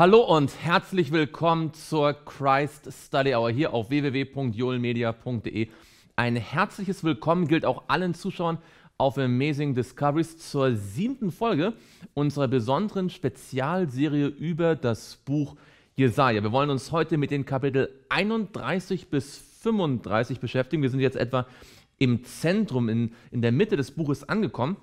Hallo und herzlich willkommen zur Christ Study Hour hier auf www.joelmedia.de. Ein herzliches Willkommen gilt auch allen Zuschauern auf Amazing Discoveries zur siebten Folge unserer besonderen Spezialserie über das Buch Jesaja. Wir wollen uns heute mit den Kapitel 31 bis 35 beschäftigen. Wir sind jetzt etwa im Zentrum, in, in der Mitte des Buches angekommen.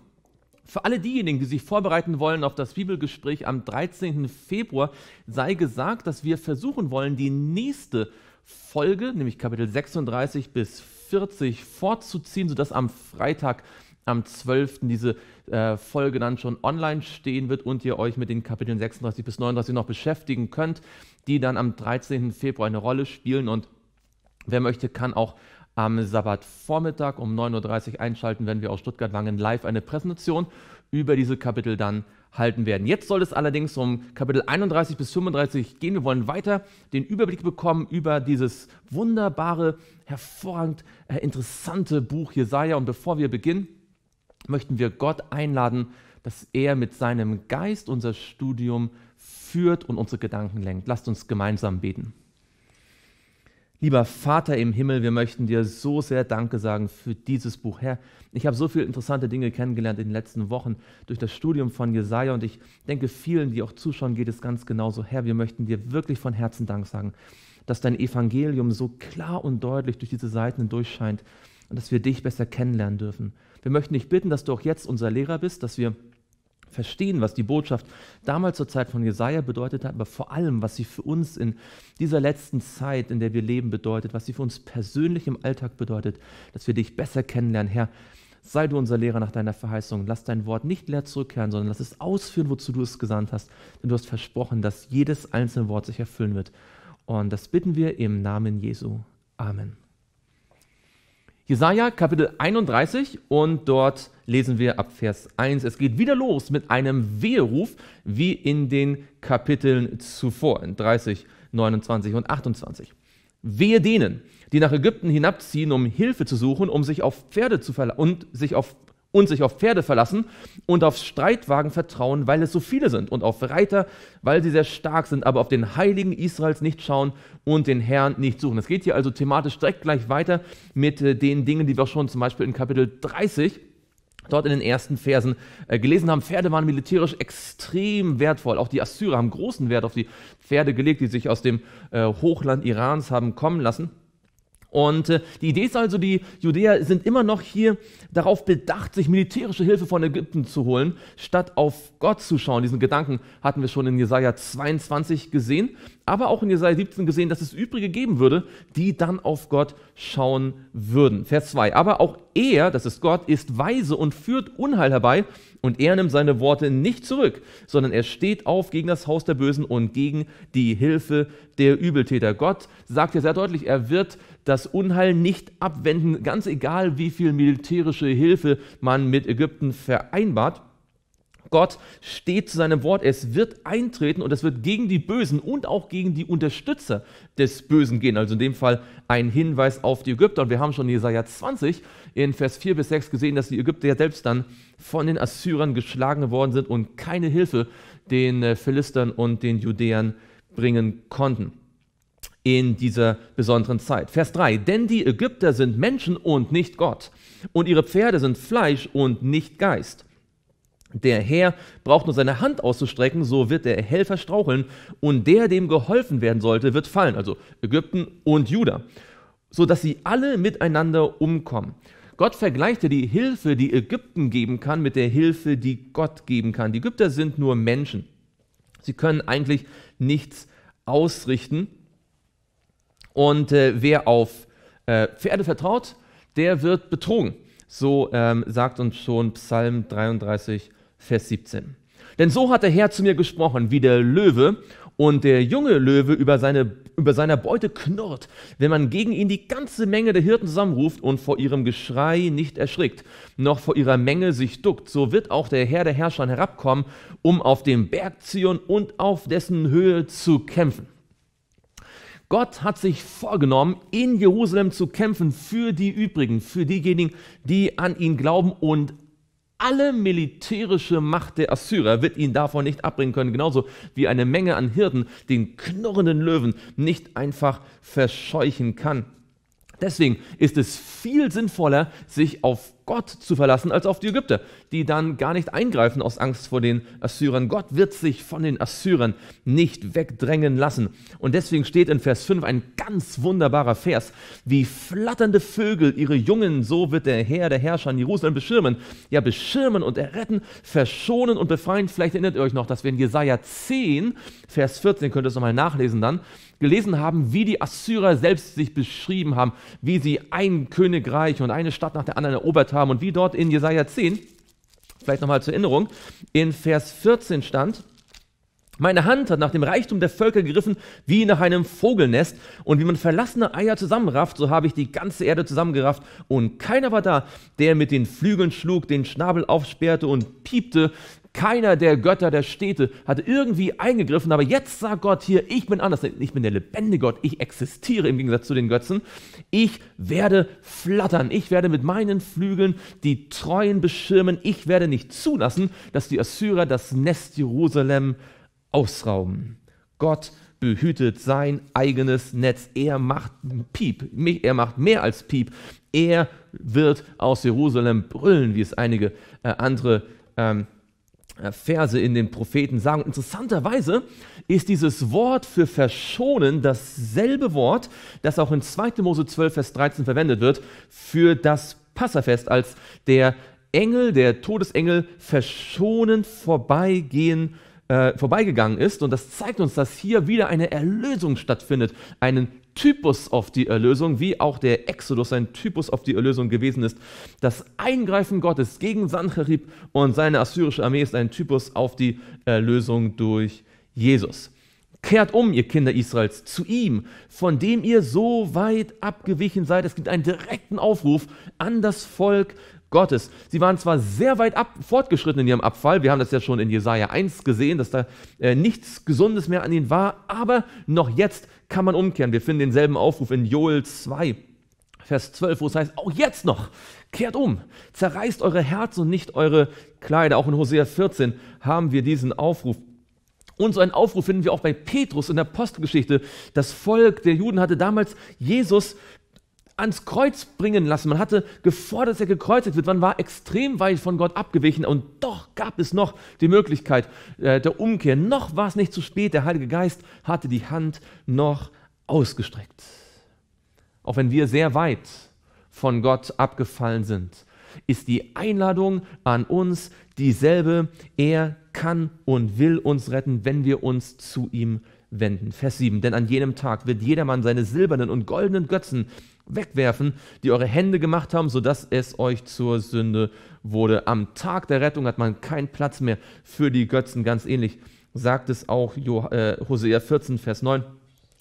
Für alle diejenigen, die sich vorbereiten wollen auf das Bibelgespräch am 13. Februar, sei gesagt, dass wir versuchen wollen, die nächste Folge, nämlich Kapitel 36 bis 40, vorzuziehen, sodass am Freitag, am 12. diese äh, Folge dann schon online stehen wird und ihr euch mit den Kapiteln 36 bis 39 noch beschäftigen könnt, die dann am 13. Februar eine Rolle spielen und Wer möchte, kann auch am Sabbatvormittag um 9.30 Uhr einschalten, wenn wir aus Stuttgart-Wangen live eine Präsentation über diese Kapitel dann halten werden. Jetzt soll es allerdings um Kapitel 31 bis 35 gehen. Wir wollen weiter den Überblick bekommen über dieses wunderbare, hervorragend äh, interessante Buch Jesaja. Und bevor wir beginnen, möchten wir Gott einladen, dass er mit seinem Geist unser Studium führt und unsere Gedanken lenkt. Lasst uns gemeinsam beten. Lieber Vater im Himmel, wir möchten dir so sehr Danke sagen für dieses Buch. Herr, ich habe so viele interessante Dinge kennengelernt in den letzten Wochen durch das Studium von Jesaja und ich denke, vielen, die auch zuschauen, geht es ganz genauso. Herr, wir möchten dir wirklich von Herzen Dank sagen, dass dein Evangelium so klar und deutlich durch diese Seiten hindurch scheint und dass wir dich besser kennenlernen dürfen. Wir möchten dich bitten, dass du auch jetzt unser Lehrer bist, dass wir verstehen, was die Botschaft damals zur Zeit von Jesaja bedeutet hat, aber vor allem, was sie für uns in dieser letzten Zeit, in der wir leben, bedeutet, was sie für uns persönlich im Alltag bedeutet, dass wir dich besser kennenlernen. Herr, sei du unser Lehrer nach deiner Verheißung. Lass dein Wort nicht leer zurückkehren, sondern lass es ausführen, wozu du es gesandt hast. Denn du hast versprochen, dass jedes einzelne Wort sich erfüllen wird. Und das bitten wir im Namen Jesu. Amen. Jesaja Kapitel 31 und dort lesen wir ab Vers 1. Es geht wieder los mit einem Weheruf wie in den Kapiteln zuvor, in 30, 29 und 28. Wehe denen, die nach Ägypten hinabziehen, um Hilfe zu suchen, um sich auf Pferde zu verlassen und sich auf und sich auf Pferde verlassen und auf Streitwagen vertrauen, weil es so viele sind und auf Reiter, weil sie sehr stark sind, aber auf den Heiligen Israels nicht schauen und den Herrn nicht suchen. Es geht hier also thematisch direkt gleich weiter mit äh, den Dingen, die wir schon zum Beispiel in Kapitel 30 dort in den ersten Versen äh, gelesen haben. Pferde waren militärisch extrem wertvoll. Auch die Assyrer haben großen Wert auf die Pferde gelegt, die sich aus dem äh, Hochland Irans haben kommen lassen. Und äh, die Idee ist also, die Judäer sind immer noch hier darauf bedacht, sich militärische Hilfe von Ägypten zu holen, statt auf Gott zu schauen. Diesen Gedanken hatten wir schon in Jesaja 22 gesehen, aber auch in Jesaja 17 gesehen, dass es Übrige geben würde, die dann auf Gott schauen würden. Vers 2. Aber auch er, das ist Gott, ist weise und führt Unheil herbei und er nimmt seine Worte nicht zurück, sondern er steht auf gegen das Haus der Bösen und gegen die Hilfe der Übeltäter. Gott sagt ja sehr deutlich, er wird das Unheil nicht abwenden, ganz egal wie viel militärische Hilfe man mit Ägypten vereinbart. Gott steht zu seinem Wort. Es wird eintreten und es wird gegen die Bösen und auch gegen die Unterstützer des Bösen gehen. Also in dem Fall ein Hinweis auf die Ägypter. Und wir haben schon in Jesaja 20 in Vers 4 bis 6 gesehen, dass die Ägypter ja selbst dann von den Assyrern geschlagen worden sind und keine Hilfe den äh, Philistern und den Judäern bringen konnten in dieser besonderen Zeit. Vers 3, denn die Ägypter sind Menschen und nicht Gott, und ihre Pferde sind Fleisch und nicht Geist, der Herr braucht nur seine Hand auszustrecken, so wird der Helfer straucheln und der, dem geholfen werden sollte, wird fallen, also Ägypten und Juda, so dass sie alle miteinander umkommen. Gott vergleicht ja die Hilfe, die Ägypten geben kann, mit der Hilfe, die Gott geben kann. Die Ägypter sind nur Menschen. Sie können eigentlich nichts ausrichten. Und äh, wer auf äh, Pferde vertraut, der wird betrogen. So ähm, sagt uns schon Psalm 33, Vers 17. Denn so hat der Herr zu mir gesprochen, wie der Löwe und der junge Löwe über, seine, über seiner Beute knurrt, wenn man gegen ihn die ganze Menge der Hirten zusammenruft und vor ihrem Geschrei nicht erschrickt, noch vor ihrer Menge sich duckt, so wird auch der Herr der Herrscher herabkommen, um auf dem Berg Zion und auf dessen Höhe zu kämpfen. Gott hat sich vorgenommen, in Jerusalem zu kämpfen für die übrigen, für diejenigen, die an ihn glauben und alle militärische Macht der Assyrer wird ihn davon nicht abbringen können, genauso wie eine Menge an Hirten den knurrenden Löwen nicht einfach verscheuchen kann. Deswegen ist es viel sinnvoller, sich auf Gott zu verlassen, als auf die Ägypter, die dann gar nicht eingreifen aus Angst vor den Assyrern. Gott wird sich von den Assyrern nicht wegdrängen lassen. Und deswegen steht in Vers 5 ein ganz wunderbarer Vers. Wie flatternde Vögel ihre Jungen, so wird der Herr, der Herrscher in Jerusalem beschirmen. Ja, beschirmen und erretten, verschonen und befreien. Vielleicht erinnert ihr euch noch, dass wir in Jesaja 10, Vers 14, könnt ihr es nochmal nachlesen dann, gelesen haben, wie die Assyrer selbst sich beschrieben haben, wie sie ein Königreich und eine Stadt nach der anderen erobert haben und wie dort in Jesaja 10, vielleicht nochmal zur Erinnerung, in Vers 14 stand, meine Hand hat nach dem Reichtum der Völker gegriffen, wie nach einem Vogelnest, und wie man verlassene Eier zusammenrafft, so habe ich die ganze Erde zusammengerafft, und keiner war da, der mit den Flügeln schlug, den Schnabel aufsperrte und piepte. Keiner der Götter der Städte hatte irgendwie eingegriffen, aber jetzt sagt Gott hier, ich bin anders, ich bin der lebendige Gott, ich existiere im Gegensatz zu den Götzen. Ich werde flattern, ich werde mit meinen Flügeln die Treuen beschirmen, ich werde nicht zulassen, dass die Assyrer das Nest Jerusalem ausrauben. Gott behütet sein eigenes Netz. Er macht Piep, er macht mehr als Piep. Er wird aus Jerusalem brüllen, wie es einige äh, andere ähm, äh, Verse in den Propheten sagen. Und interessanterweise ist dieses Wort für verschonen dasselbe Wort, das auch in 2. Mose 12, Vers 13 verwendet wird, für das Passafest, als der Engel, der Todesengel, verschonend vorbeigehen wird äh, vorbeigegangen ist. Und das zeigt uns, dass hier wieder eine Erlösung stattfindet, einen Typus auf die Erlösung, wie auch der Exodus ein Typus auf die Erlösung gewesen ist. Das Eingreifen Gottes gegen Sancherib und seine assyrische Armee ist ein Typus auf die Erlösung durch Jesus. Kehrt um, ihr Kinder Israels, zu ihm, von dem ihr so weit abgewichen seid. Es gibt einen direkten Aufruf an das Volk, Gottes. Sie waren zwar sehr weit ab, fortgeschritten in ihrem Abfall, wir haben das ja schon in Jesaja 1 gesehen, dass da äh, nichts Gesundes mehr an ihnen war, aber noch jetzt kann man umkehren. Wir finden denselben Aufruf in Joel 2, Vers 12, wo es heißt, auch jetzt noch, kehrt um, zerreißt eure Herzen und nicht eure Kleider. Auch in Hosea 14 haben wir diesen Aufruf. Und so einen Aufruf finden wir auch bei Petrus in der Apostelgeschichte. Das Volk der Juden hatte damals Jesus ans Kreuz bringen lassen. Man hatte gefordert, dass er gekreuzigt wird. Man war extrem weit von Gott abgewichen und doch gab es noch die Möglichkeit äh, der Umkehr. Noch war es nicht zu spät. Der Heilige Geist hatte die Hand noch ausgestreckt. Auch wenn wir sehr weit von Gott abgefallen sind, ist die Einladung an uns dieselbe. Er kann und will uns retten, wenn wir uns zu ihm wenden. Vers 7. Denn an jenem Tag wird jedermann seine silbernen und goldenen Götzen wegwerfen, die eure Hände gemacht haben, sodass es euch zur Sünde wurde. Am Tag der Rettung hat man keinen Platz mehr für die Götzen. Ganz ähnlich sagt es auch äh, Hosea 14, Vers 9.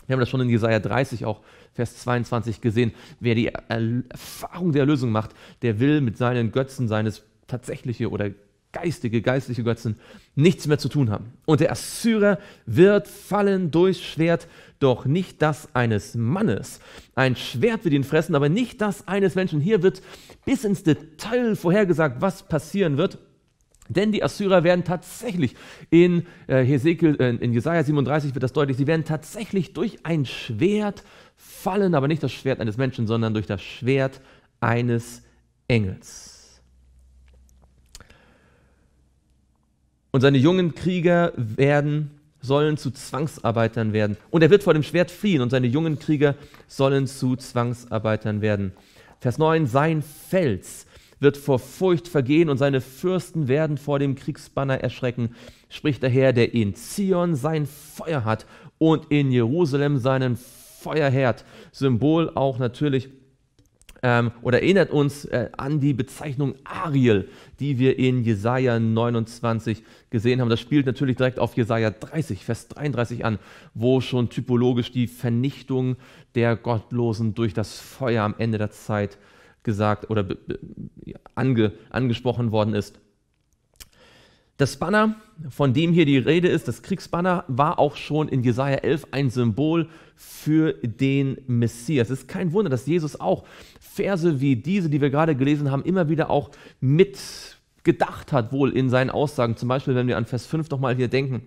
Wir haben das schon in Jesaja 30 auch, Vers 22 gesehen. Wer die Erfahrung der Erlösung macht, der will mit seinen Götzen, seines tatsächliche oder geistige, geistliche Götzen nichts mehr zu tun haben. Und der Assyrer wird fallen durch Schwert, doch nicht das eines Mannes. Ein Schwert wird ihn fressen, aber nicht das eines Menschen. Hier wird bis ins Detail vorhergesagt, was passieren wird. Denn die Assyrer werden tatsächlich, in, äh, Hesekiel, äh, in Jesaja 37 wird das deutlich, sie werden tatsächlich durch ein Schwert fallen, aber nicht das Schwert eines Menschen, sondern durch das Schwert eines Engels. Und seine jungen Krieger werden sollen zu Zwangsarbeitern werden. Und er wird vor dem Schwert fliehen und seine jungen Krieger sollen zu Zwangsarbeitern werden. Vers 9, sein Fels wird vor Furcht vergehen und seine Fürsten werden vor dem Kriegsbanner erschrecken, spricht der Herr, der in Zion sein Feuer hat und in Jerusalem seinen Feuerherd. Symbol auch natürlich ähm, oder erinnert uns äh, an die Bezeichnung Ariel, die wir in Jesaja 29 gesehen haben. Das spielt natürlich direkt auf Jesaja 30, Vers 33 an, wo schon typologisch die Vernichtung der Gottlosen durch das Feuer am Ende der Zeit gesagt oder ange, angesprochen worden ist. Das Banner, von dem hier die Rede ist, das Kriegsbanner, war auch schon in Jesaja 11 ein Symbol für den Messias. Es ist kein Wunder, dass Jesus auch Verse wie diese, die wir gerade gelesen haben, immer wieder auch mit gedacht hat, wohl in seinen Aussagen. Zum Beispiel, wenn wir an Vers 5 nochmal hier denken,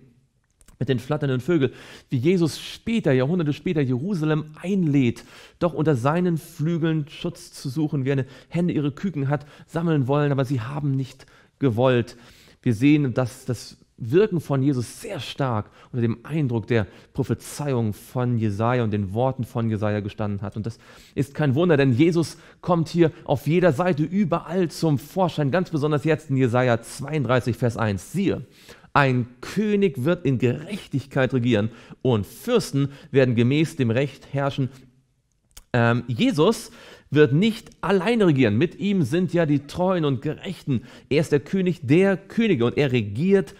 mit den flatternden Vögeln, wie Jesus später, Jahrhunderte später, Jerusalem einlädt, doch unter seinen Flügeln Schutz zu suchen, wie eine Hände ihre Küken hat sammeln wollen, aber sie haben nicht gewollt. Wir sehen, dass das Wirken von Jesus sehr stark unter dem Eindruck der Prophezeiung von Jesaja und den Worten von Jesaja gestanden hat. Und das ist kein Wunder, denn Jesus kommt hier auf jeder Seite überall zum Vorschein, ganz besonders jetzt in Jesaja 32, Vers 1. Siehe, ein König wird in Gerechtigkeit regieren und Fürsten werden gemäß dem Recht herrschen. Ähm, Jesus wird nicht alleine regieren. Mit ihm sind ja die Treuen und Gerechten. Er ist der König der Könige und er regiert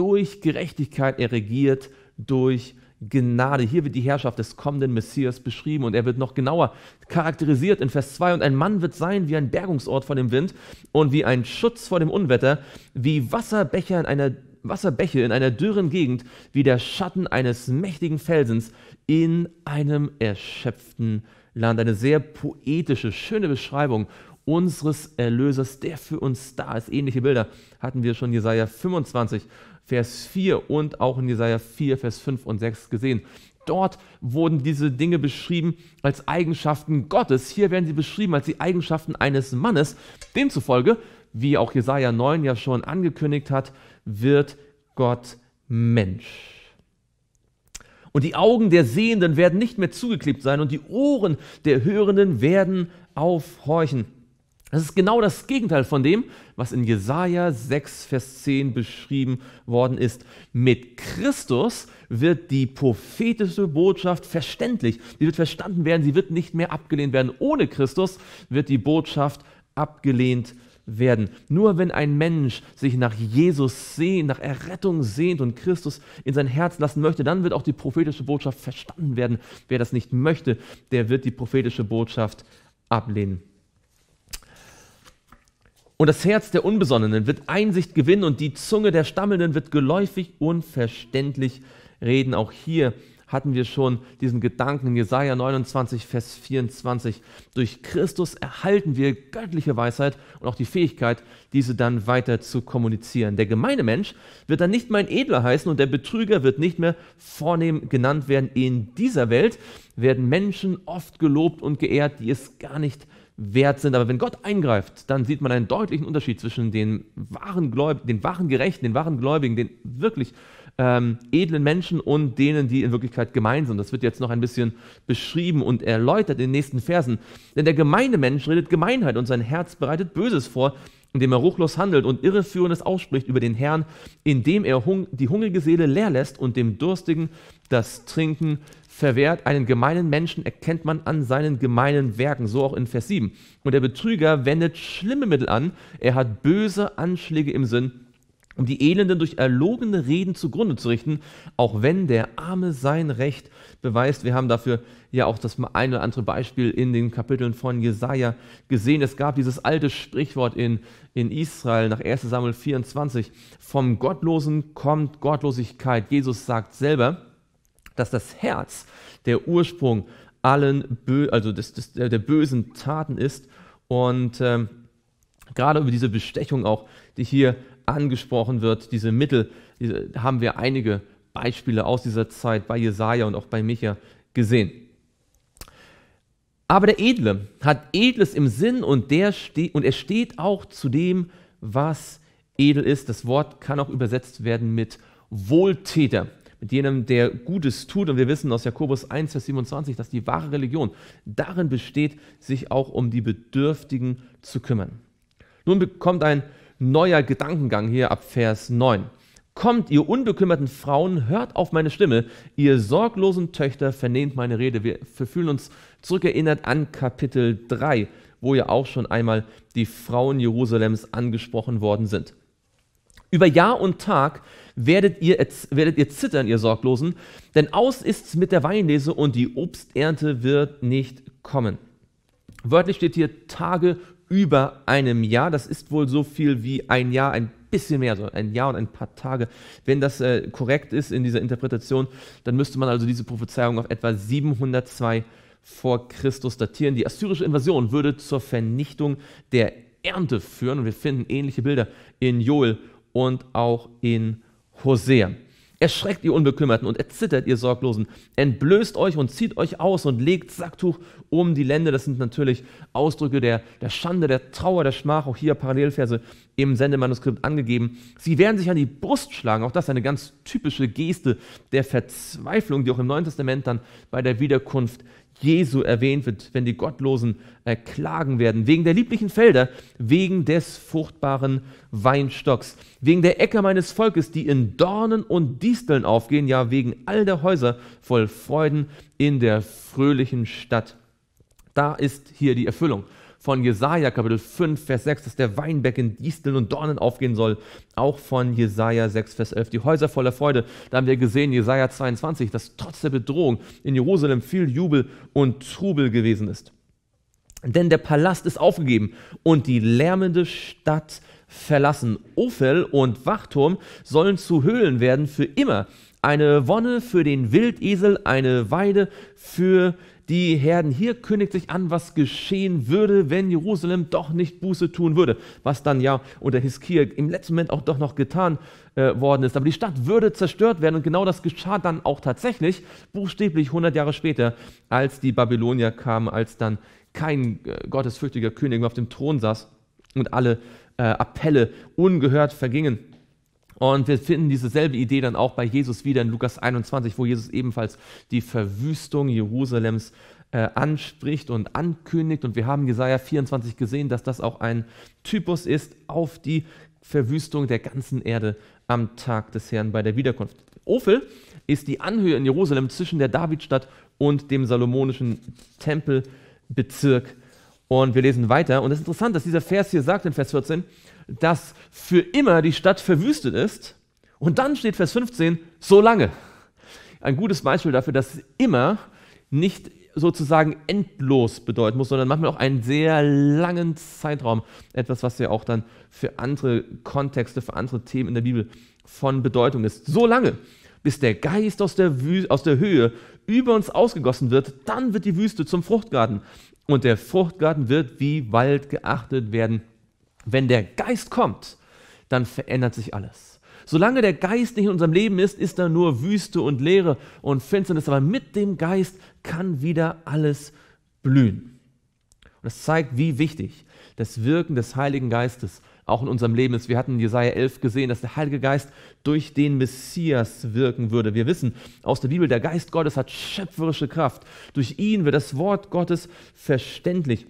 durch Gerechtigkeit, er regiert durch Gnade. Hier wird die Herrschaft des kommenden Messias beschrieben und er wird noch genauer charakterisiert in Vers 2. Und ein Mann wird sein wie ein Bergungsort vor dem Wind und wie ein Schutz vor dem Unwetter, wie Wasserbecher in einer Wasserbäche in einer dürren Gegend, wie der Schatten eines mächtigen Felsens in einem erschöpften Land. Eine sehr poetische, schöne Beschreibung unseres Erlösers, der für uns da ist. Ähnliche Bilder hatten wir schon Jesaja 25 Vers 4 und auch in Jesaja 4, Vers 5 und 6 gesehen. Dort wurden diese Dinge beschrieben als Eigenschaften Gottes. Hier werden sie beschrieben als die Eigenschaften eines Mannes. Demzufolge, wie auch Jesaja 9 ja schon angekündigt hat, wird Gott Mensch. Und die Augen der Sehenden werden nicht mehr zugeklebt sein und die Ohren der Hörenden werden aufhorchen. Das ist genau das Gegenteil von dem, was in Jesaja 6, Vers 10 beschrieben worden ist. Mit Christus wird die prophetische Botschaft verständlich. Sie wird verstanden werden, sie wird nicht mehr abgelehnt werden. Ohne Christus wird die Botschaft abgelehnt werden. Nur wenn ein Mensch sich nach Jesus sehnt, nach Errettung sehnt und Christus in sein Herz lassen möchte, dann wird auch die prophetische Botschaft verstanden werden. Wer das nicht möchte, der wird die prophetische Botschaft ablehnen. Und das Herz der Unbesonnenen wird Einsicht gewinnen und die Zunge der Stammelnden wird geläufig unverständlich reden. Auch hier hatten wir schon diesen Gedanken in Jesaja 29, Vers 24. Durch Christus erhalten wir göttliche Weisheit und auch die Fähigkeit, diese dann weiter zu kommunizieren. Der gemeine Mensch wird dann nicht mehr ein Edler heißen und der Betrüger wird nicht mehr vornehm genannt werden. In dieser Welt werden Menschen oft gelobt und geehrt, die es gar nicht wert sind. Aber wenn Gott eingreift, dann sieht man einen deutlichen Unterschied zwischen den wahren Gläubigen, den wahren Gerechten, den wahren Gläubigen, den wirklich ähm, edlen Menschen und denen, die in Wirklichkeit gemein sind. Das wird jetzt noch ein bisschen beschrieben und erläutert in den nächsten Versen. Denn der gemeine Mensch redet Gemeinheit und sein Herz bereitet Böses vor, indem er ruchlos handelt und Irreführendes ausspricht über den Herrn, indem er hung die hungrige Seele leer lässt und dem Durstigen das Trinken verwehrt. Einen gemeinen Menschen erkennt man an seinen gemeinen Werken, so auch in Vers 7. Und der Betrüger wendet schlimme Mittel an. Er hat böse Anschläge im Sinn, um die Elenden durch erlogene Reden zugrunde zu richten, auch wenn der Arme sein Recht beweist. Wir haben dafür ja auch das ein oder andere Beispiel in den Kapiteln von Jesaja gesehen. Es gab dieses alte Sprichwort in, in Israel nach 1. Samuel 24: Vom Gottlosen kommt Gottlosigkeit. Jesus sagt selber, dass das Herz der Ursprung allen, Bö also des, des, der bösen Taten ist. Und ähm, gerade über diese Bestechung auch, die hier angesprochen wird, diese Mittel, diese, haben wir einige Beispiele aus dieser Zeit bei Jesaja und auch bei Micha gesehen. Aber der Edle hat Edles im Sinn und, der steht, und er steht auch zu dem, was edel ist. Das Wort kann auch übersetzt werden mit Wohltäter mit jenem, der Gutes tut. Und wir wissen aus Jakobus 1, Vers 27, dass die wahre Religion darin besteht, sich auch um die Bedürftigen zu kümmern. Nun kommt ein neuer Gedankengang hier ab Vers 9. Kommt, ihr unbekümmerten Frauen, hört auf meine Stimme, ihr sorglosen Töchter, vernehmt meine Rede. Wir fühlen uns zurückerinnert an Kapitel 3, wo ja auch schon einmal die Frauen Jerusalems angesprochen worden sind. Über Jahr und Tag werdet ihr, werdet ihr zittern, ihr Sorglosen, denn aus ist's mit der Weinlese und die Obsternte wird nicht kommen. Wörtlich steht hier Tage über einem Jahr. Das ist wohl so viel wie ein Jahr, ein bisschen mehr, so ein Jahr und ein paar Tage. Wenn das äh, korrekt ist in dieser Interpretation, dann müsste man also diese Prophezeiung auf etwa 702 vor Christus datieren. Die assyrische Invasion würde zur Vernichtung der Ernte führen und wir finden ähnliche Bilder in Joel und auch in Hosea. Erschreckt ihr Unbekümmerten und erzittert ihr Sorglosen, entblößt euch und zieht euch aus und legt Sacktuch um die Lände. Das sind natürlich Ausdrücke der, der Schande, der Trauer, der Schmach, auch hier Parallelverse im Sendemanuskript angegeben. Sie werden sich an die Brust schlagen, auch das eine ganz typische Geste der Verzweiflung, die auch im Neuen Testament dann bei der Wiederkunft Jesu erwähnt wird, wenn die Gottlosen äh, klagen werden, wegen der lieblichen Felder, wegen des fruchtbaren Weinstocks, wegen der Äcker meines Volkes, die in Dornen und Disteln aufgehen, ja wegen all der Häuser voll Freuden in der fröhlichen Stadt. Da ist hier die Erfüllung von Jesaja Kapitel 5, Vers 6, dass der Weinberg in Disteln und Dornen aufgehen soll. Auch von Jesaja 6, Vers 11, die Häuser voller Freude. Da haben wir gesehen, Jesaja 22, dass trotz der Bedrohung in Jerusalem viel Jubel und Trubel gewesen ist. Denn der Palast ist aufgegeben und die lärmende Stadt verlassen. Ofel und Wachturm sollen zu Höhlen werden für immer. Eine Wonne für den Wildesel, eine Weide für die Herden. Hier kündigt sich an, was geschehen würde, wenn Jerusalem doch nicht Buße tun würde, was dann ja unter Hiskia im letzten Moment auch doch noch getan äh, worden ist. Aber die Stadt würde zerstört werden und genau das geschah dann auch tatsächlich, buchstäblich 100 Jahre später, als die Babylonier kamen, als dann kein äh, gottesfürchtiger König mehr auf dem Thron saß und alle äh, Appelle ungehört vergingen. Und wir finden dieselbe Idee dann auch bei Jesus wieder in Lukas 21, wo Jesus ebenfalls die Verwüstung Jerusalems äh, anspricht und ankündigt. Und wir haben Jesaja 24 gesehen, dass das auch ein Typus ist auf die Verwüstung der ganzen Erde am Tag des Herrn bei der Wiederkunft. Ophel ist die Anhöhe in Jerusalem zwischen der Davidstadt und dem salomonischen Tempelbezirk. Und wir lesen weiter. Und es ist interessant, dass dieser Vers hier sagt in Vers 14, dass für immer die Stadt verwüstet ist. Und dann steht Vers 15, so lange. Ein gutes Beispiel dafür, dass immer nicht sozusagen endlos bedeuten muss, sondern manchmal auch einen sehr langen Zeitraum. Etwas, was ja auch dann für andere Kontexte, für andere Themen in der Bibel von Bedeutung ist. So lange, bis der Geist aus der, Wü aus der Höhe über uns ausgegossen wird, dann wird die Wüste zum Fruchtgarten. Und der Fruchtgarten wird wie Wald geachtet werden. Wenn der Geist kommt, dann verändert sich alles. Solange der Geist nicht in unserem Leben ist, ist da nur Wüste und Leere und Finsternis. Aber mit dem Geist kann wieder alles blühen. Und das zeigt, wie wichtig das Wirken des Heiligen Geistes auch in unserem Leben ist. Wir hatten in Jesaja 11 gesehen, dass der Heilige Geist durch den Messias wirken würde. Wir wissen aus der Bibel, der Geist Gottes hat schöpferische Kraft. Durch ihn wird das Wort Gottes verständlich.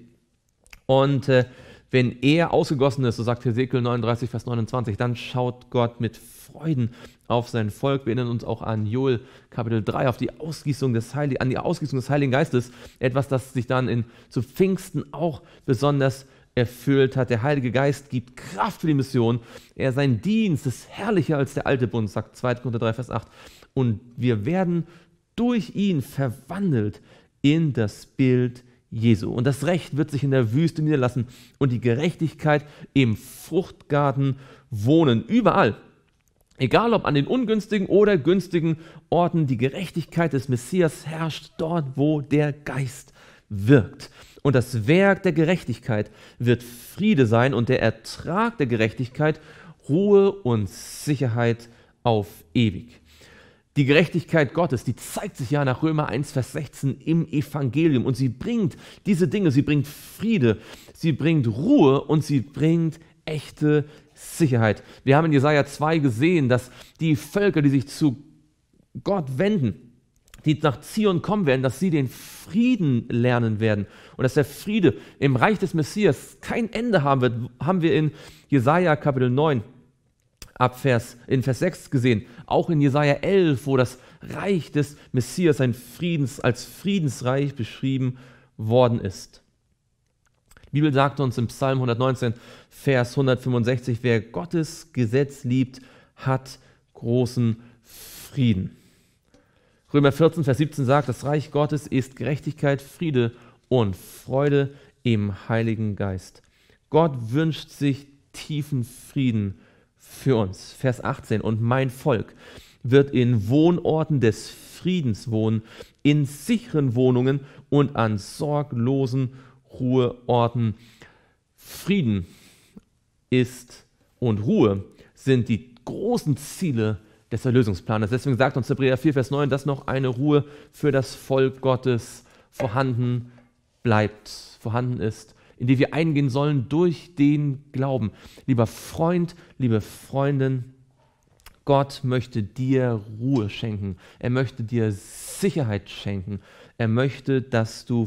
Und äh, wenn er ausgegossen ist, so sagt Hesekiel 39, Vers 29, dann schaut Gott mit Freuden auf sein Volk. Wir erinnern uns auch an Joel Kapitel 3, auf die Ausgießung des Heiligen, an die Ausgießung des Heiligen Geistes. Etwas, das sich dann in, zu Pfingsten auch besonders erfüllt hat. Der Heilige Geist gibt Kraft für die Mission. Er, sein Dienst ist herrlicher als der alte Bund, sagt 2. Korinther 3, Vers 8. Und wir werden durch ihn verwandelt in das Bild Jesu. Und das Recht wird sich in der Wüste niederlassen und die Gerechtigkeit im Fruchtgarten wohnen. Überall. Egal ob an den ungünstigen oder günstigen Orten, die Gerechtigkeit des Messias herrscht dort, wo der Geist wirkt. Und das Werk der Gerechtigkeit wird Friede sein und der Ertrag der Gerechtigkeit Ruhe und Sicherheit auf ewig. Die Gerechtigkeit Gottes, die zeigt sich ja nach Römer 1, Vers 16 im Evangelium und sie bringt diese Dinge, sie bringt Friede, sie bringt Ruhe und sie bringt echte Sicherheit. Wir haben in Jesaja 2 gesehen, dass die Völker, die sich zu Gott wenden, die nach Zion kommen werden, dass sie den Frieden lernen werden und dass der Friede im Reich des Messias kein Ende haben wird, haben wir in Jesaja Kapitel 9 ab Vers, in Vers 6 gesehen, auch in Jesaja 11, wo das Reich des Messias sein Friedens, als Friedensreich beschrieben worden ist. Die Bibel sagt uns im Psalm 119, Vers 165, wer Gottes Gesetz liebt, hat großen Frieden. Römer 14, Vers 17 sagt, das Reich Gottes ist Gerechtigkeit, Friede und Freude im Heiligen Geist. Gott wünscht sich tiefen Frieden für uns. Vers 18. Und mein Volk wird in Wohnorten des Friedens wohnen, in sicheren Wohnungen und an sorglosen Ruheorten. Frieden ist und Ruhe sind die großen Ziele des Erlösungsplanes. Deswegen sagt uns Hebräer 4, Vers 9, dass noch eine Ruhe für das Volk Gottes vorhanden bleibt, vorhanden ist in die wir eingehen sollen durch den Glauben. Lieber Freund, liebe Freundin, Gott möchte dir Ruhe schenken. Er möchte dir Sicherheit schenken. Er möchte, dass du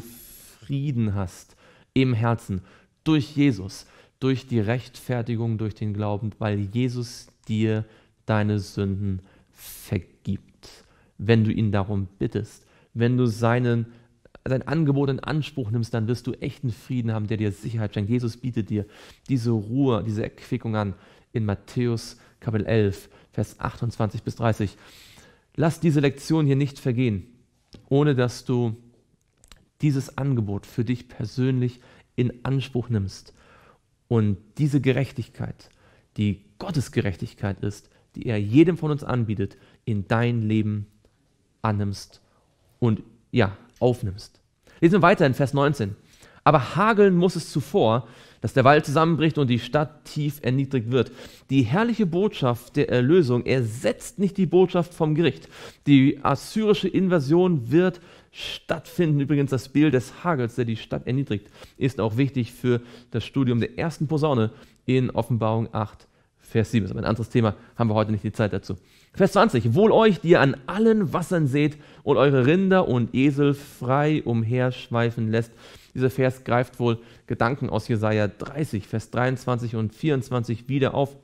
Frieden hast im Herzen durch Jesus, durch die Rechtfertigung, durch den Glauben, weil Jesus dir deine Sünden vergibt, wenn du ihn darum bittest, wenn du seinen sein Angebot in Anspruch nimmst, dann wirst du echten Frieden haben, der dir Sicherheit schenkt. Jesus bietet dir diese Ruhe, diese Erquickung an in Matthäus Kapitel 11, Vers 28 bis 30. Lass diese Lektion hier nicht vergehen, ohne dass du dieses Angebot für dich persönlich in Anspruch nimmst und diese Gerechtigkeit, die Gottes Gerechtigkeit ist, die er jedem von uns anbietet, in dein Leben annimmst und ja, aufnimmst. Lesen wir weiter in Vers 19. Aber hageln muss es zuvor, dass der Wald zusammenbricht und die Stadt tief erniedrigt wird. Die herrliche Botschaft der Erlösung ersetzt nicht die Botschaft vom Gericht. Die assyrische Invasion wird stattfinden. Übrigens, das Bild des Hagels, der die Stadt erniedrigt, ist auch wichtig für das Studium der ersten Posaune in Offenbarung 8. Vers 7 ist aber ein anderes Thema, haben wir heute nicht die Zeit dazu. Vers 20, wohl euch, die ihr an allen Wassern seht und eure Rinder und Esel frei umherschweifen lässt. Dieser Vers greift wohl Gedanken aus Jesaja 30, Vers 23 und 24 wieder auf.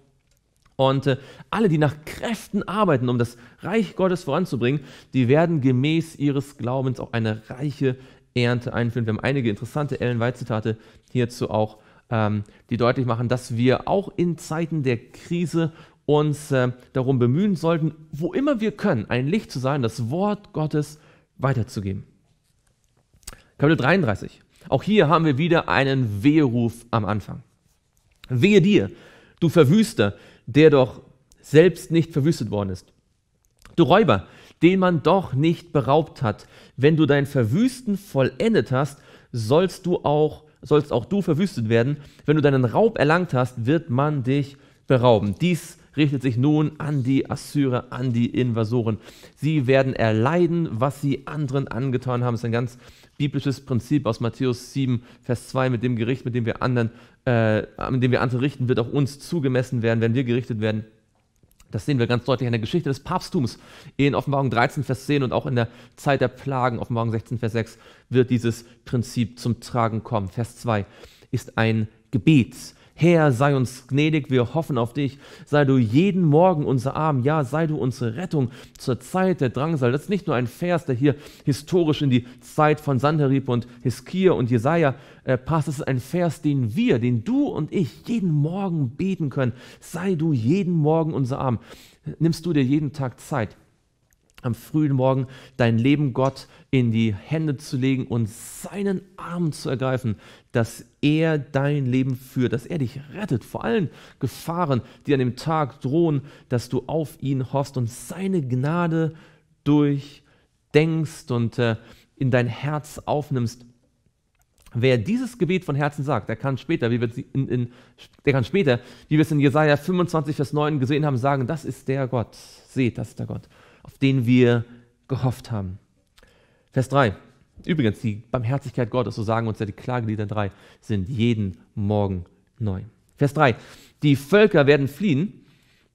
Und äh, alle, die nach Kräften arbeiten, um das Reich Gottes voranzubringen, die werden gemäß ihres Glaubens auch eine reiche Ernte einführen. Wir haben einige interessante Ellen White-Zitate hierzu auch ähm, die deutlich machen, dass wir auch in Zeiten der Krise uns äh, darum bemühen sollten, wo immer wir können, ein Licht zu sein, das Wort Gottes weiterzugeben. Kapitel 33. Auch hier haben wir wieder einen Weheruf am Anfang. Wehe dir, du Verwüster, der doch selbst nicht verwüstet worden ist. Du Räuber, den man doch nicht beraubt hat. Wenn du dein Verwüsten vollendet hast, sollst du auch sollst auch du verwüstet werden. Wenn du deinen Raub erlangt hast, wird man dich berauben. Dies richtet sich nun an die Assyrer, an die Invasoren. Sie werden erleiden, was sie anderen angetan haben. Das ist ein ganz biblisches Prinzip aus Matthäus 7, Vers 2, mit dem Gericht, mit dem wir anderen, äh, mit dem wir andere richten, wird auch uns zugemessen werden, wenn wir gerichtet werden. Das sehen wir ganz deutlich in der Geschichte des Papsttums in Offenbarung 13, Vers 10 und auch in der Zeit der Plagen, Offenbarung 16, Vers 6 wird dieses Prinzip zum Tragen kommen. Vers 2 ist ein Gebet. Herr, sei uns gnädig, wir hoffen auf dich. Sei du jeden Morgen unser Arm, ja, sei du unsere Rettung zur Zeit der Drangsal. Das ist nicht nur ein Vers, der hier historisch in die Zeit von Sanherib und Hiskia und Jesaja äh, passt. Das ist ein Vers, den wir, den du und ich jeden Morgen beten können. Sei du jeden Morgen unser Arm. Nimmst du dir jeden Tag Zeit, am frühen Morgen dein Leben Gott in die Hände zu legen und seinen Arm zu ergreifen, dass er dein Leben führt, dass er dich rettet vor allen Gefahren, die an dem Tag drohen, dass du auf ihn hoffst und seine Gnade durchdenkst und äh, in dein Herz aufnimmst. Wer dieses Gebet von Herzen sagt, der kann später, wie wir in, in, der kann später, wie wir es in Jesaja 25, Vers 9 gesehen haben, sagen, das ist der Gott. Seht, das ist der Gott auf den wir gehofft haben. Vers 3. Übrigens, die Barmherzigkeit Gottes, so sagen uns ja die Klagelieder 3, sind jeden Morgen neu. Vers 3. Die Völker werden fliehen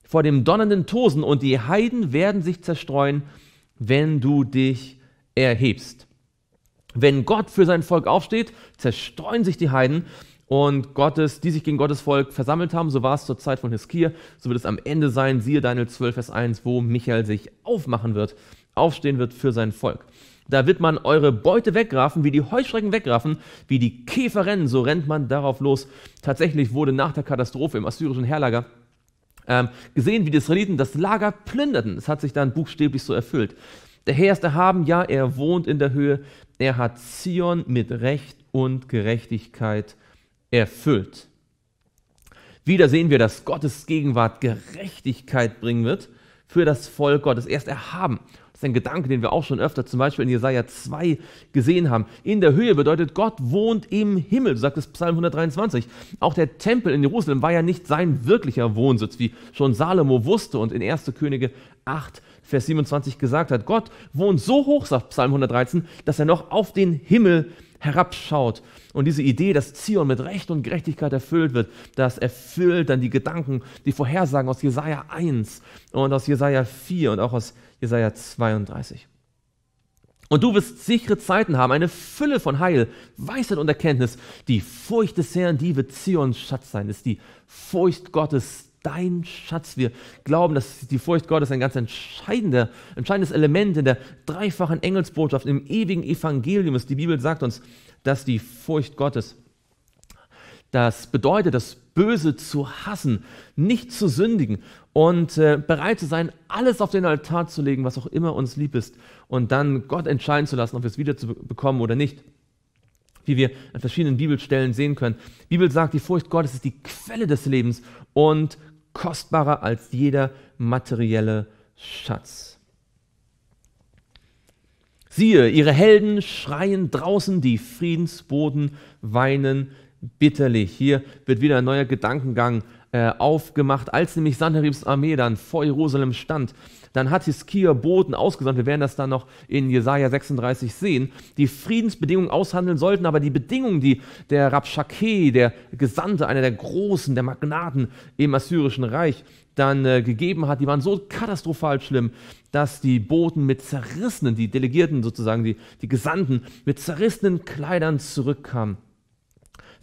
vor dem donnernden Tosen und die Heiden werden sich zerstreuen, wenn du dich erhebst. Wenn Gott für sein Volk aufsteht, zerstreuen sich die Heiden und Gottes, die sich gegen Gottes Volk versammelt haben. So war es zur Zeit von Hiskia, so wird es am Ende sein, siehe Daniel 12, Vers 1, wo Michael sich aufmachen wird, aufstehen wird für sein Volk. Da wird man eure Beute weggrafen, wie die Heuschrecken weggrafen, wie die Käfer rennen, so rennt man darauf los. Tatsächlich wurde nach der Katastrophe im assyrischen Heerlager ähm, gesehen, wie die Israeliten das Lager plünderten. Es hat sich dann buchstäblich so erfüllt. Der Herr ist erhaben, ja, er wohnt in der Höhe. Er hat Zion mit Recht und Gerechtigkeit erfüllt. Wieder sehen wir, dass Gottes Gegenwart Gerechtigkeit bringen wird für das Volk Gottes. Erst erhaben. Das ist ein Gedanke, den wir auch schon öfter zum Beispiel in Jesaja 2 gesehen haben. In der Höhe bedeutet, Gott wohnt im Himmel, sagt es Psalm 123. Auch der Tempel in Jerusalem war ja nicht sein wirklicher Wohnsitz, wie schon Salomo wusste und in 1. Könige 8 Vers 27 gesagt hat. Gott wohnt so hoch, sagt Psalm 113, dass er noch auf den Himmel herabschaut. Und diese Idee, dass Zion mit Recht und Gerechtigkeit erfüllt wird, das erfüllt dann die Gedanken, die Vorhersagen aus Jesaja 1 und aus Jesaja 4 und auch aus Jesaja 32. Und du wirst sichere Zeiten haben, eine Fülle von Heil, Weisheit und Erkenntnis. Die Furcht des Herrn, die wird Zions Schatz sein, ist die Furcht Gottes dein Schatz. Wir glauben, dass die Furcht Gottes ein ganz entscheidender, entscheidendes Element in der dreifachen Engelsbotschaft, im ewigen Evangelium ist. Die Bibel sagt uns, dass die Furcht Gottes, das bedeutet, das Böse zu hassen, nicht zu sündigen und äh, bereit zu sein, alles auf den Altar zu legen, was auch immer uns lieb ist, und dann Gott entscheiden zu lassen, ob wir es wieder bekommen oder nicht wie wir an verschiedenen Bibelstellen sehen können. Die Bibel sagt, die Furcht Gottes ist die Quelle des Lebens und kostbarer als jeder materielle Schatz. Siehe, ihre Helden schreien draußen, die Friedensboden weinen bitterlich. Hier wird wieder ein neuer Gedankengang äh, aufgemacht, als nämlich Sanheribs Armee dann vor Jerusalem stand. Dann hat Hiskia Boten ausgesandt, wir werden das dann noch in Jesaja 36 sehen, die Friedensbedingungen aushandeln sollten, aber die Bedingungen, die der Rabschake, der Gesandte, einer der Großen, der Magnaten im Assyrischen Reich, dann äh, gegeben hat, die waren so katastrophal schlimm, dass die Boten mit zerrissenen, die Delegierten sozusagen, die, die Gesandten, mit zerrissenen Kleidern zurückkamen.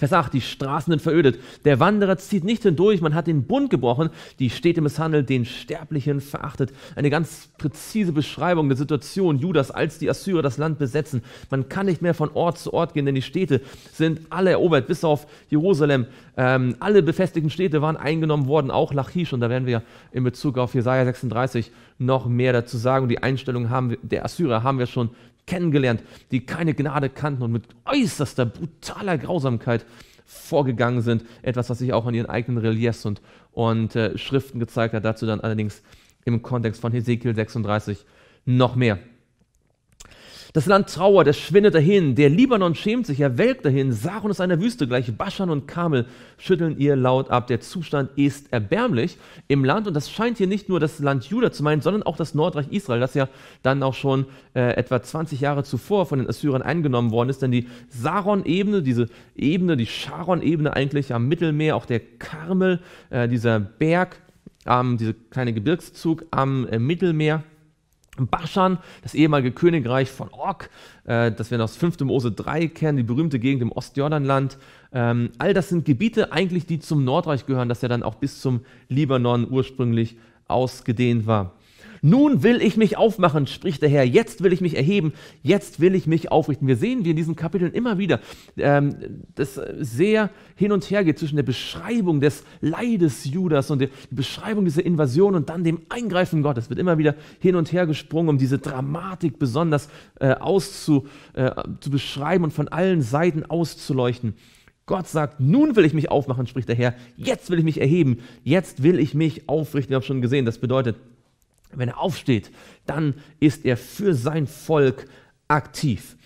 Vers 8, die Straßen sind verödet. Der Wanderer zieht nicht hindurch, man hat den Bund gebrochen, die Städte misshandelt, den Sterblichen verachtet. Eine ganz präzise Beschreibung der Situation Judas, als die Assyrer das Land besetzen. Man kann nicht mehr von Ort zu Ort gehen, denn die Städte sind alle erobert, bis auf Jerusalem. Ähm, alle befestigten Städte waren eingenommen worden, auch Lachish. Und da werden wir in Bezug auf Jesaja 36 noch mehr dazu sagen. Und die Einstellung haben wir, der Assyrer haben wir schon kennengelernt, die keine Gnade kannten und mit äußerster brutaler Grausamkeit vorgegangen sind. Etwas, was sich auch an ihren eigenen Reliefs und, und äh, Schriften gezeigt hat, dazu dann allerdings im Kontext von Hesekiel 36 noch mehr. Das Land trauert, es schwindet dahin, der Libanon schämt sich, er welkt dahin, Saron ist eine Wüste gleich, Baschan und Kamel schütteln ihr laut ab. Der Zustand ist erbärmlich im Land und das scheint hier nicht nur das Land Juda zu meinen, sondern auch das Nordreich Israel, das ja dann auch schon äh, etwa 20 Jahre zuvor von den Assyrern eingenommen worden ist, denn die Saron-Ebene, diese Ebene, die Sharon-Ebene eigentlich am Mittelmeer, auch der Karmel, äh, dieser Berg, ähm, dieser kleine Gebirgszug am äh, Mittelmeer, Baschan, das ehemalige Königreich von Ork, äh, das wir noch aus 5. Mose 3 kennen, die berühmte Gegend im Ostjordanland. Ähm, all das sind Gebiete eigentlich, die zum Nordreich gehören, das ja dann auch bis zum Libanon ursprünglich ausgedehnt war. Nun will ich mich aufmachen, spricht der Herr. Jetzt will ich mich erheben. Jetzt will ich mich aufrichten. Wir sehen wie in diesen Kapiteln immer wieder, ähm, das sehr hin und her geht zwischen der Beschreibung des Leides Judas und der Beschreibung dieser Invasion und dann dem Eingreifen Gottes. Es Wird immer wieder hin und her gesprungen, um diese Dramatik besonders äh, auszu, äh, zu beschreiben und von allen Seiten auszuleuchten. Gott sagt, nun will ich mich aufmachen, spricht der Herr, jetzt will ich mich erheben, jetzt will ich mich aufrichten. Wir haben schon gesehen, das bedeutet, wenn er aufsteht, dann ist er für sein Volk aktiv.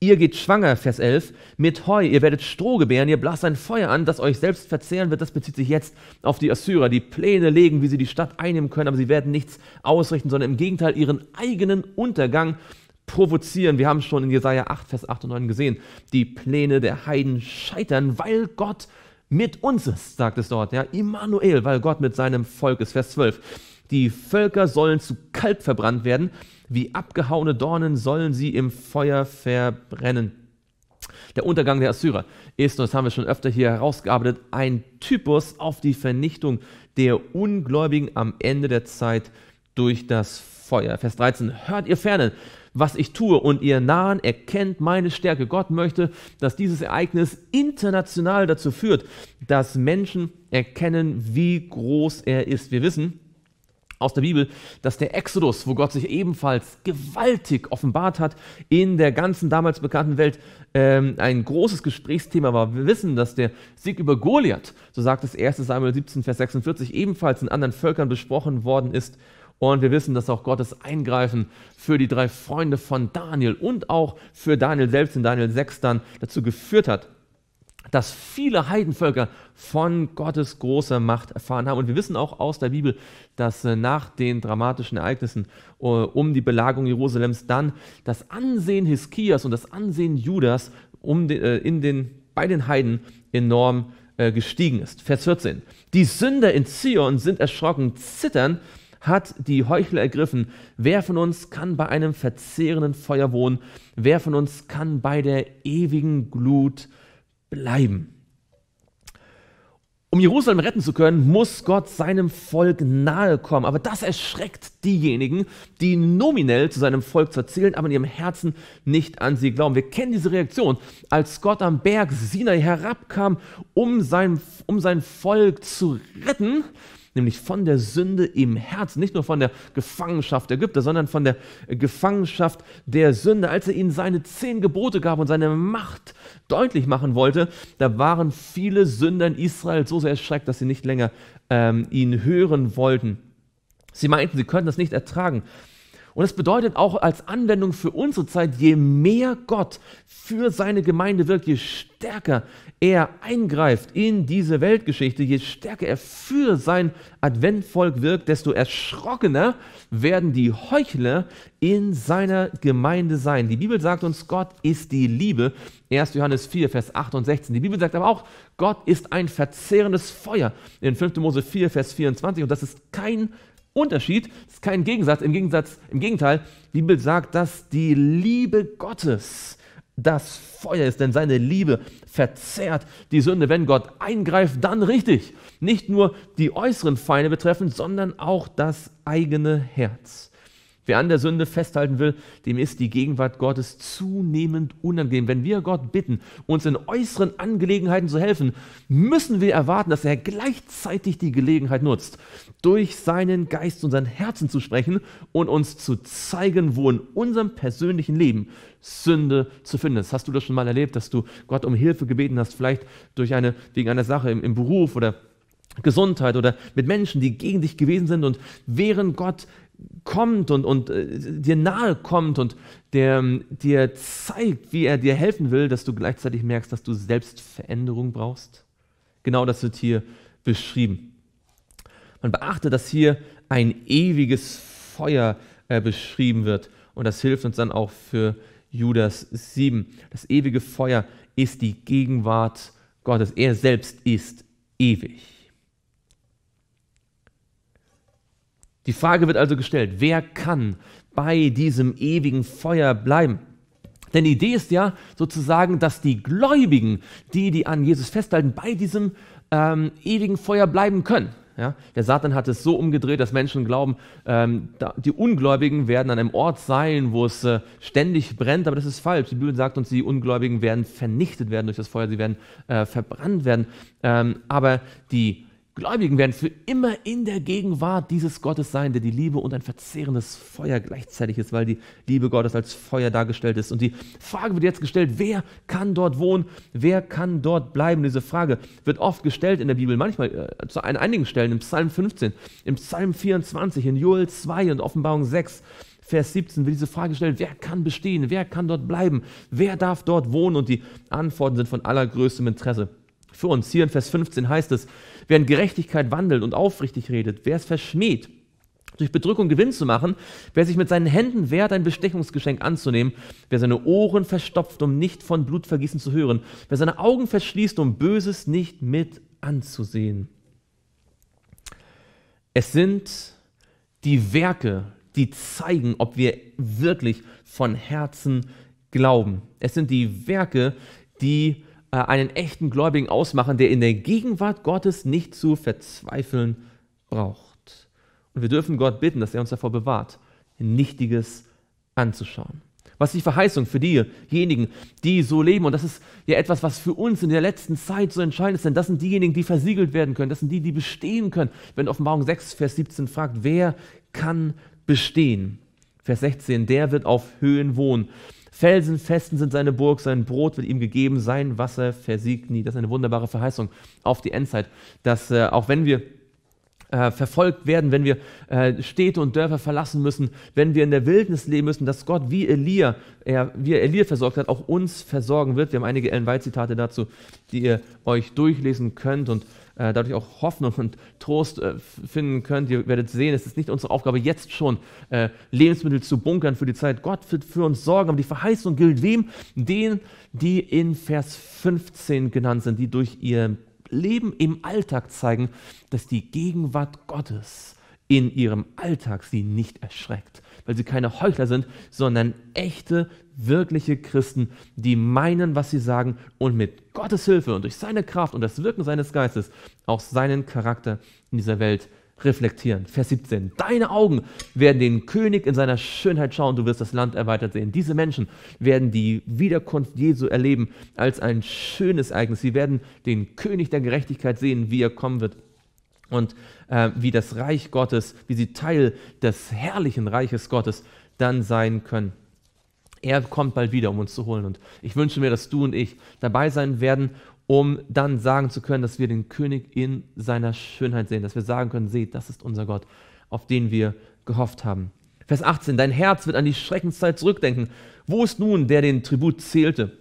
Ihr geht schwanger, Vers 11, mit Heu, ihr werdet Stroh gebären, ihr blast ein Feuer an, das euch selbst verzehren wird. Das bezieht sich jetzt auf die Assyrer, die Pläne legen, wie sie die Stadt einnehmen können, aber sie werden nichts ausrichten, sondern im Gegenteil ihren eigenen Untergang provozieren. Wir haben schon in Jesaja 8, Vers 8 und 9 gesehen, die Pläne der Heiden scheitern, weil Gott mit uns ist, sagt es dort, ja, Immanuel, weil Gott mit seinem Volk ist. Vers 12. Die Völker sollen zu Kalb verbrannt werden, wie abgehauene Dornen sollen sie im Feuer verbrennen. Der Untergang der Assyrer ist, und das haben wir schon öfter hier herausgearbeitet, ein Typus auf die Vernichtung der Ungläubigen am Ende der Zeit durch das Feuer. Vers 13, hört ihr fernen, was ich tue und ihr Nahen erkennt meine Stärke. Gott möchte, dass dieses Ereignis international dazu führt, dass Menschen erkennen, wie groß er ist. Wir wissen, aus der Bibel, dass der Exodus, wo Gott sich ebenfalls gewaltig offenbart hat, in der ganzen damals bekannten Welt ähm, ein großes Gesprächsthema war. Wir wissen, dass der Sieg über Goliath, so sagt es 1 Samuel 17, Vers 46, ebenfalls in anderen Völkern besprochen worden ist. Und wir wissen, dass auch Gottes Eingreifen für die drei Freunde von Daniel und auch für Daniel selbst in Daniel 6 dann dazu geführt hat, dass viele Heidenvölker von Gottes großer Macht erfahren haben. Und wir wissen auch aus der Bibel, dass äh, nach den dramatischen Ereignissen äh, um die Belagerung Jerusalems dann das Ansehen Hiskias und das Ansehen Judas um den, äh, in den, bei den Heiden enorm gestiegen ist. Vers 14. Die Sünder in Zion sind erschrocken, zittern, hat die Heuchler ergriffen. Wer von uns kann bei einem verzehrenden Feuer wohnen? Wer von uns kann bei der ewigen Glut wohnen? bleiben. Um Jerusalem retten zu können, muss Gott seinem Volk nahe kommen. Aber das erschreckt diejenigen, die nominell zu seinem Volk zählen, aber in ihrem Herzen nicht an sie glauben. Wir kennen diese Reaktion, als Gott am Berg Sinai herabkam, um sein, um sein Volk zu retten nämlich von der Sünde im Herzen, nicht nur von der Gefangenschaft der Ägypter, sondern von der äh, Gefangenschaft der Sünde. Als er ihnen seine zehn Gebote gab und seine Macht deutlich machen wollte, da waren viele Sünder in Israel so sehr erschreckt, dass sie nicht länger ähm, ihn hören wollten. Sie meinten, sie könnten das nicht ertragen. Und es bedeutet auch als Anwendung für unsere Zeit, je mehr Gott für seine Gemeinde wirkt, je stärker er eingreift in diese Weltgeschichte, je stärker er für sein Adventvolk wirkt, desto erschrockener werden die Heuchler in seiner Gemeinde sein. Die Bibel sagt uns, Gott ist die Liebe. 1. Johannes 4, Vers 8 und 16. Die Bibel sagt aber auch, Gott ist ein verzehrendes Feuer. In 5. Mose 4, Vers 24. Und das ist kein Unterschied, das ist kein Gegensatz. Im, Gegensatz. Im Gegenteil, die Bibel sagt, dass die Liebe Gottes das Feuer ist, denn seine Liebe verzerrt die Sünde. Wenn Gott eingreift, dann richtig. Nicht nur die äußeren Feinde betreffen, sondern auch das eigene Herz. Wer an der Sünde festhalten will, dem ist die Gegenwart Gottes zunehmend unangenehm. Wenn wir Gott bitten, uns in äußeren Angelegenheiten zu helfen, müssen wir erwarten, dass er gleichzeitig die Gelegenheit nutzt, durch seinen Geist unseren Herzen zu sprechen und uns zu zeigen, wo in unserem persönlichen Leben Sünde zu finden ist. Hast du das schon mal erlebt, dass du Gott um Hilfe gebeten hast, vielleicht durch eine, wegen einer Sache im, im Beruf oder Gesundheit oder mit Menschen, die gegen dich gewesen sind und während Gott kommt und, und äh, dir nahe kommt und der ähm, dir zeigt, wie er dir helfen will, dass du gleichzeitig merkst, dass du selbst Veränderung brauchst. Genau das wird hier beschrieben. Man beachte, dass hier ein ewiges Feuer äh, beschrieben wird und das hilft uns dann auch für Judas 7. Das ewige Feuer ist die Gegenwart Gottes. Er selbst ist ewig. Die Frage wird also gestellt, wer kann bei diesem ewigen Feuer bleiben? Denn die Idee ist ja sozusagen, dass die Gläubigen, die, die an Jesus festhalten, bei diesem ähm, ewigen Feuer bleiben können. Ja? Der Satan hat es so umgedreht, dass Menschen glauben, ähm, die Ungläubigen werden an einem Ort sein, wo es äh, ständig brennt, aber das ist falsch. Die Bibel sagt uns, die Ungläubigen werden vernichtet werden durch das Feuer, sie werden äh, verbrannt werden. Ähm, aber die Gläubigen werden für immer in der Gegenwart dieses Gottes sein, der die Liebe und ein verzehrendes Feuer gleichzeitig ist, weil die Liebe Gottes als Feuer dargestellt ist. Und die Frage wird jetzt gestellt, wer kann dort wohnen, wer kann dort bleiben? Diese Frage wird oft gestellt in der Bibel, manchmal äh, an einigen Stellen, im Psalm 15, im Psalm 24, in Joel 2 und Offenbarung 6. Vers 17 wird diese Frage gestellt, wer kann bestehen, wer kann dort bleiben, wer darf dort wohnen? Und die Antworten sind von allergrößtem Interesse für uns. Hier in Vers 15 heißt es, wer in Gerechtigkeit wandelt und aufrichtig redet, wer es verschmäht, durch Bedrückung Gewinn zu machen, wer sich mit seinen Händen wehrt, ein Bestechungsgeschenk anzunehmen, wer seine Ohren verstopft, um nicht von Blutvergießen zu hören, wer seine Augen verschließt, um Böses nicht mit anzusehen. Es sind die Werke, die zeigen, ob wir wirklich von Herzen glauben. Es sind die Werke, die zeigen, äh, einen echten Gläubigen ausmachen, der in der Gegenwart Gottes nicht zu verzweifeln braucht. Und wir dürfen Gott bitten, dass er uns davor bewahrt, Nichtiges anzuschauen. Was ist die Verheißung für diejenigen, die so leben, und das ist ja etwas, was für uns in der letzten Zeit so entscheidend ist, denn das sind diejenigen, die versiegelt werden können, das sind die, die bestehen können. Wenn Offenbarung 6, Vers 17 fragt, wer kann bestehen? Vers 16, der wird auf Höhen wohnen Felsenfesten sind seine Burg, sein Brot wird ihm gegeben, sein Wasser versiegt nie. Das ist eine wunderbare Verheißung auf die Endzeit, dass äh, auch wenn wir äh, verfolgt werden, wenn wir äh, Städte und Dörfer verlassen müssen, wenn wir in der Wildnis leben müssen, dass Gott wie Elia, er, wie er Elia versorgt hat, auch uns versorgen wird. Wir haben einige Ellen White Zitate dazu, die ihr euch durchlesen könnt und äh, dadurch auch Hoffnung und Trost äh, finden könnt. Ihr werdet sehen, es ist nicht unsere Aufgabe, jetzt schon äh, Lebensmittel zu bunkern für die Zeit. Gott wird für uns sorgen, aber die Verheißung gilt wem? Denen, die in Vers 15 genannt sind, die durch ihr Leben im Alltag zeigen, dass die Gegenwart Gottes in ihrem Alltag sie nicht erschreckt, weil sie keine Heuchler sind, sondern echte, wirkliche Christen, die meinen, was sie sagen und mit Gottes Hilfe und durch seine Kraft und das Wirken seines Geistes auch seinen Charakter in dieser Welt reflektieren. Vers 17. Deine Augen werden den König in seiner Schönheit schauen, du wirst das Land erweitert sehen. Diese Menschen werden die Wiederkunft Jesu erleben als ein schönes Ereignis. Sie werden den König der Gerechtigkeit sehen, wie er kommen wird und äh, wie das Reich Gottes, wie sie Teil des herrlichen Reiches Gottes dann sein können. Er kommt bald wieder, um uns zu holen. Und ich wünsche mir, dass du und ich dabei sein werden, um dann sagen zu können, dass wir den König in seiner Schönheit sehen, dass wir sagen können, seht, das ist unser Gott, auf den wir gehofft haben. Vers 18, dein Herz wird an die Schreckenszeit zurückdenken. Wo ist nun der den Tribut zählte?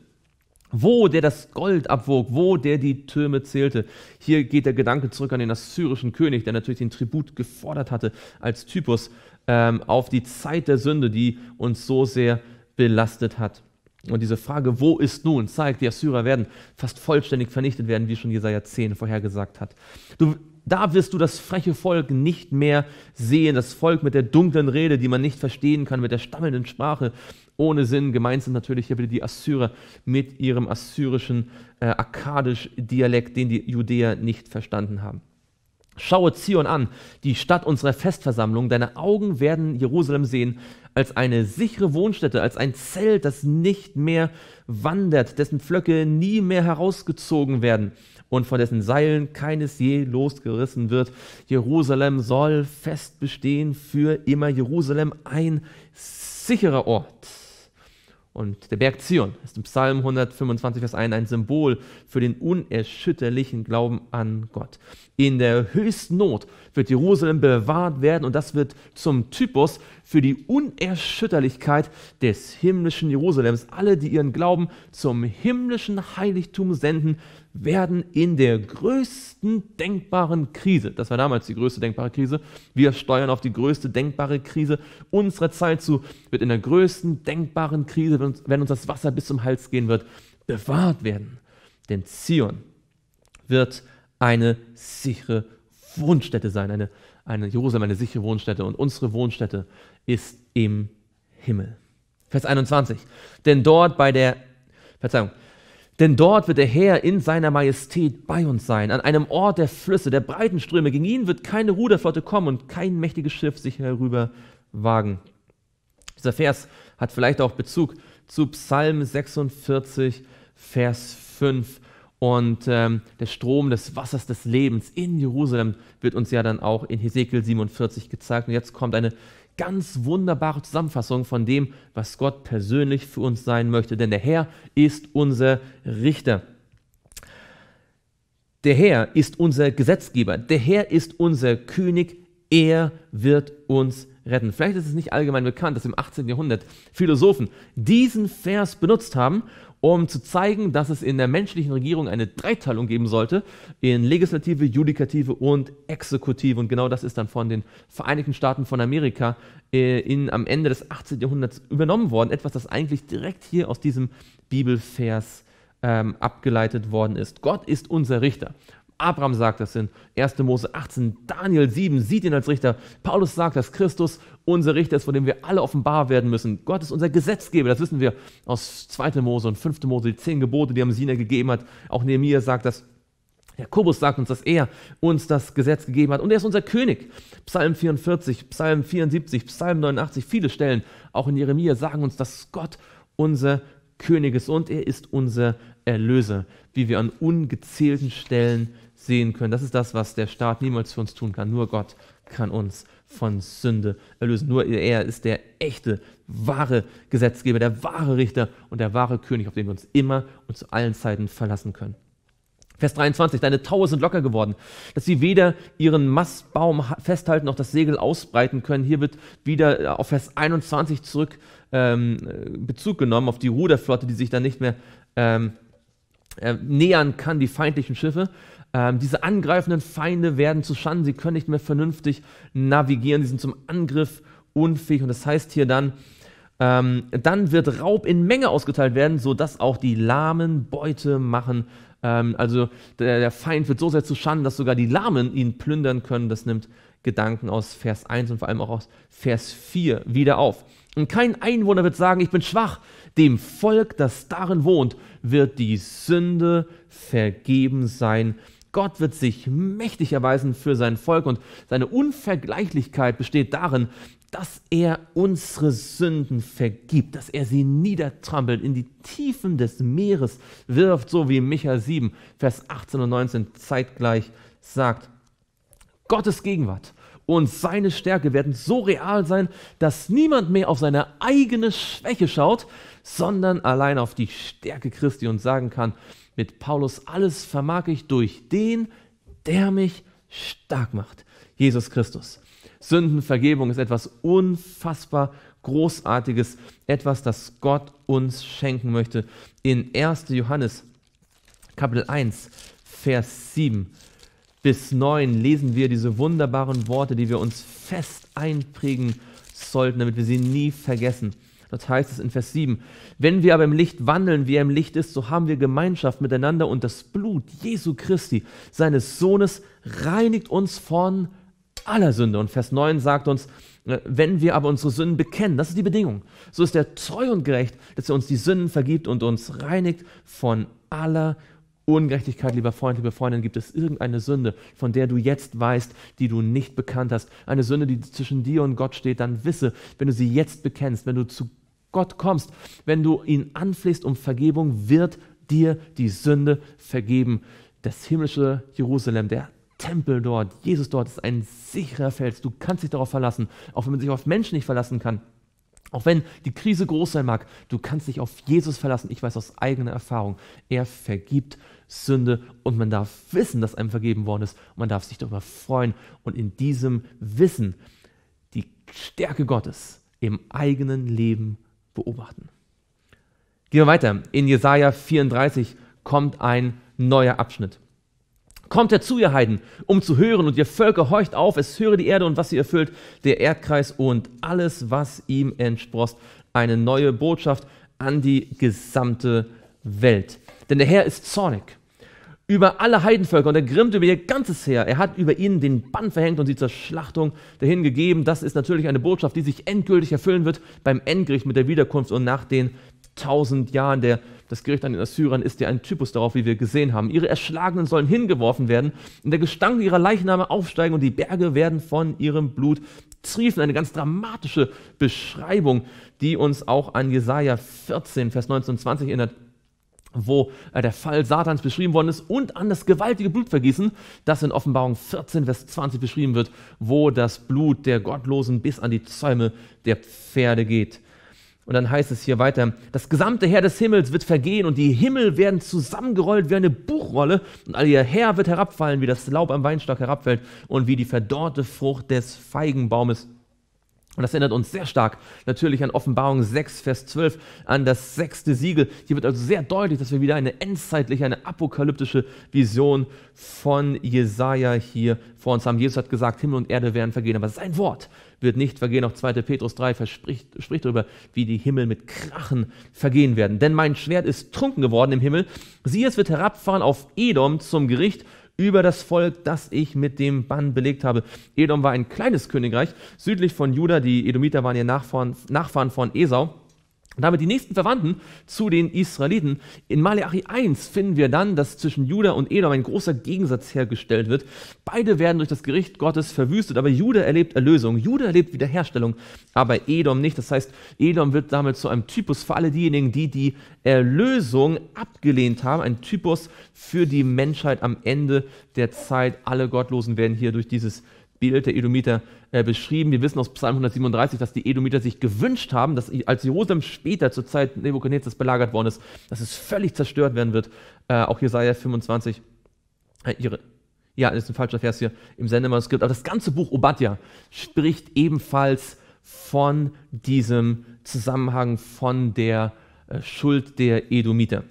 Wo der das Gold abwog, wo der die Türme zählte. Hier geht der Gedanke zurück an den assyrischen König, der natürlich den Tribut gefordert hatte als Typus ähm, auf die Zeit der Sünde, die uns so sehr belastet hat. Und diese Frage, wo ist nun, zeigt, die Assyrer werden fast vollständig vernichtet werden, wie schon Jesaja 10 vorhergesagt hat. Du, da wirst du das freche Volk nicht mehr sehen, das Volk mit der dunklen Rede, die man nicht verstehen kann, mit der stammelnden Sprache, ohne Sinn. Gemeint sind natürlich hier wieder die Assyrer mit ihrem assyrischen äh, Akkadisch-Dialekt, den die Judäer nicht verstanden haben. Schaue Zion an, die Stadt unserer Festversammlung. Deine Augen werden Jerusalem sehen als eine sichere Wohnstätte, als ein Zelt, das nicht mehr wandert, dessen Pflöcke nie mehr herausgezogen werden und von dessen Seilen keines je losgerissen wird. Jerusalem soll fest bestehen für immer. Jerusalem ein sicherer Ort. Und der Berg Zion ist im Psalm 125, Vers 1 ein Symbol für den unerschütterlichen Glauben an Gott in der höchsten Not wird Jerusalem bewahrt werden und das wird zum Typus für die Unerschütterlichkeit des himmlischen Jerusalems. Alle, die ihren Glauben zum himmlischen Heiligtum senden, werden in der größten denkbaren Krise, das war damals die größte denkbare Krise, wir steuern auf die größte denkbare Krise unserer Zeit zu, wird in der größten denkbaren Krise, wenn uns, wenn uns das Wasser bis zum Hals gehen wird, bewahrt werden. Denn Zion wird eine sichere Wohnstätte sein, eine, eine Jerusalem, eine sichere Wohnstätte. Und unsere Wohnstätte ist im Himmel. Vers 21. Denn dort bei der, Verzeihung, denn dort wird der Herr in seiner Majestät bei uns sein, an einem Ort der Flüsse, der breiten Ströme. Gegen ihn wird keine Ruderflotte kommen und kein mächtiges Schiff sich herüber wagen. Dieser Vers hat vielleicht auch Bezug zu Psalm 46, Vers 5. Und ähm, der Strom des Wassers des Lebens in Jerusalem wird uns ja dann auch in Hesekiel 47 gezeigt. Und jetzt kommt eine ganz wunderbare Zusammenfassung von dem, was Gott persönlich für uns sein möchte. Denn der Herr ist unser Richter. Der Herr ist unser Gesetzgeber. Der Herr ist unser König. Er wird uns retten. Vielleicht ist es nicht allgemein bekannt, dass im 18. Jahrhundert Philosophen diesen Vers benutzt haben, um zu zeigen, dass es in der menschlichen Regierung eine Dreiteilung geben sollte in Legislative, Judikative und Exekutive. Und genau das ist dann von den Vereinigten Staaten von Amerika äh, in, am Ende des 18. Jahrhunderts übernommen worden. Etwas, das eigentlich direkt hier aus diesem Bibelvers ähm, abgeleitet worden ist. Gott ist unser Richter. Abraham sagt das in 1. Mose 18, Daniel 7 sieht ihn als Richter. Paulus sagt, dass Christus unser Richter ist, von dem wir alle offenbar werden müssen. Gott ist unser Gesetzgeber, das wissen wir aus 2. Mose und 5. Mose, die zehn Gebote, die er am Sinai gegeben hat. Auch Nehemiah sagt das. Jakobus sagt uns, dass er uns das Gesetz gegeben hat und er ist unser König. Psalm 44, Psalm 74, Psalm 89, viele Stellen, auch in Jeremia, sagen uns, dass Gott unser König ist und er ist unser Erlöser, wie wir an ungezählten Stellen sehen können. Das ist das, was der Staat niemals für uns tun kann. Nur Gott kann uns von Sünde erlösen. Nur er ist der echte, wahre Gesetzgeber, der wahre Richter und der wahre König, auf den wir uns immer und zu allen Zeiten verlassen können. Vers 23, deine Taue sind locker geworden, dass sie weder ihren Mastbaum festhalten noch das Segel ausbreiten können. Hier wird wieder äh, auf Vers 21 zurück ähm, äh, Bezug genommen, auf die Ruderflotte, die sich dann nicht mehr ähm, äh, nähern kann, die feindlichen Schiffe. Ähm, diese angreifenden Feinde werden zu Schanden, sie können nicht mehr vernünftig navigieren, sie sind zum Angriff unfähig und das heißt hier dann, ähm, dann wird Raub in Menge ausgeteilt werden, sodass auch die Lahmen Beute machen. Ähm, also der, der, Feind wird so sehr zu Schanden, dass sogar die Lahmen ihn plündern können. Das nimmt Gedanken aus Vers 1 und vor allem auch aus Vers 4 wieder auf. Und kein Einwohner wird sagen, ich bin schwach. Dem Volk, das darin wohnt, wird die Sünde vergeben sein, Gott wird sich mächtig erweisen für sein Volk und seine Unvergleichlichkeit besteht darin, dass er unsere Sünden vergibt, dass er sie niedertrampelt, in die Tiefen des Meeres wirft, so wie Micha 7, Vers 18 und 19 zeitgleich sagt. Gottes Gegenwart und seine Stärke werden so real sein, dass niemand mehr auf seine eigene Schwäche schaut, sondern allein auf die Stärke Christi und sagen kann, mit Paulus, alles vermag ich durch den, der mich stark macht, Jesus Christus. Sündenvergebung ist etwas unfassbar Großartiges, etwas, das Gott uns schenken möchte. In 1. Johannes Kapitel 1, Vers 7 bis 9 lesen wir diese wunderbaren Worte, die wir uns fest einprägen sollten, damit wir sie nie vergessen. Das heißt es in Vers 7, wenn wir aber im Licht wandeln, wie er im Licht ist, so haben wir Gemeinschaft miteinander und das Blut Jesu Christi, seines Sohnes, reinigt uns von aller Sünde. Und Vers 9 sagt uns, äh, wenn wir aber unsere Sünden bekennen, das ist die Bedingung, so ist er treu und gerecht, dass er uns die Sünden vergibt und uns reinigt von aller Ungerechtigkeit, lieber Freund, liebe Freundin, gibt es irgendeine Sünde, von der du jetzt weißt, die du nicht bekannt hast, eine Sünde, die zwischen dir und Gott steht, dann wisse, wenn du sie jetzt bekennst, wenn du zu Gott kommst, wenn du ihn anflehst um Vergebung, wird dir die Sünde vergeben. Das himmlische Jerusalem, der Tempel dort, Jesus dort ist ein sicherer Fels. Du kannst dich darauf verlassen, auch wenn man sich auf Menschen nicht verlassen kann. Auch wenn die Krise groß sein mag, du kannst dich auf Jesus verlassen. Ich weiß aus eigener Erfahrung, er vergibt Sünde und man darf wissen, dass einem vergeben worden ist. Und man darf sich darüber freuen und in diesem Wissen die Stärke Gottes im eigenen Leben beobachten. Gehen wir weiter. In Jesaja 34 kommt ein neuer Abschnitt. Kommt herzu, ihr Heiden, um zu hören, und ihr Völker horcht auf, es höre die Erde und was sie erfüllt, der Erdkreis und alles, was ihm entsprost. Eine neue Botschaft an die gesamte Welt. Denn der Herr ist zornig über alle Heidenvölker und er grimmt über ihr ganzes Heer. Er hat über ihnen den Bann verhängt und sie zur Schlachtung dahin gegeben. Das ist natürlich eine Botschaft, die sich endgültig erfüllen wird beim Endgericht mit der Wiederkunft und nach den tausend Jahren. Der, das Gericht an den Assyrern ist ja ein Typus darauf, wie wir gesehen haben. Ihre Erschlagenen sollen hingeworfen werden und der Gestank ihrer Leichname aufsteigen und die Berge werden von ihrem Blut triefen. Eine ganz dramatische Beschreibung, die uns auch an Jesaja 14, Vers 19 und 20 erinnert wo äh, der Fall Satans beschrieben worden ist und an das gewaltige Blutvergießen, das in Offenbarung 14, Vers 20 beschrieben wird, wo das Blut der Gottlosen bis an die Zäume der Pferde geht. Und dann heißt es hier weiter, das gesamte Heer des Himmels wird vergehen und die Himmel werden zusammengerollt wie eine Buchrolle und all ihr Heer wird herabfallen, wie das Laub am Weinstock herabfällt und wie die verdorrte Frucht des Feigenbaumes. Und das erinnert uns sehr stark natürlich an Offenbarung 6, Vers 12, an das sechste Siegel. Hier wird also sehr deutlich, dass wir wieder eine endzeitliche, eine apokalyptische Vision von Jesaja hier vor uns haben. Jesus hat gesagt, Himmel und Erde werden vergehen, aber sein Wort wird nicht vergehen. Auch 2. Petrus 3 verspricht, spricht darüber, wie die Himmel mit Krachen vergehen werden. Denn mein Schwert ist trunken geworden im Himmel. Siehe, es wird herabfahren auf Edom zum Gericht über das Volk, das ich mit dem Bann belegt habe. Edom war ein kleines Königreich südlich von Juda. Die Edomiter waren ihr Nachfahren, Nachfahren von Esau. Und damit die nächsten Verwandten zu den Israeliten. In Maleachi 1 finden wir dann, dass zwischen Juda und Edom ein großer Gegensatz hergestellt wird. Beide werden durch das Gericht Gottes verwüstet, aber Juda erlebt Erlösung, Juda erlebt Wiederherstellung, aber Edom nicht. Das heißt, Edom wird damit zu einem Typus für alle diejenigen, die die Erlösung abgelehnt haben, ein Typus für die Menschheit am Ende der Zeit. Alle Gottlosen werden hier durch dieses Bild der Edomiter äh, beschrieben. Wir wissen aus Psalm 137, dass die Edomiter sich gewünscht haben, dass als Jerusalem später zur Zeit Nebukadnezars belagert worden ist, dass es völlig zerstört werden wird. Äh, auch Jesaja 25, äh, ihre, ja, das ist ein falscher Vers hier im Sendemanuskript, aber das ganze Buch Obadja spricht ebenfalls von diesem Zusammenhang, von der äh, Schuld der Edomiter.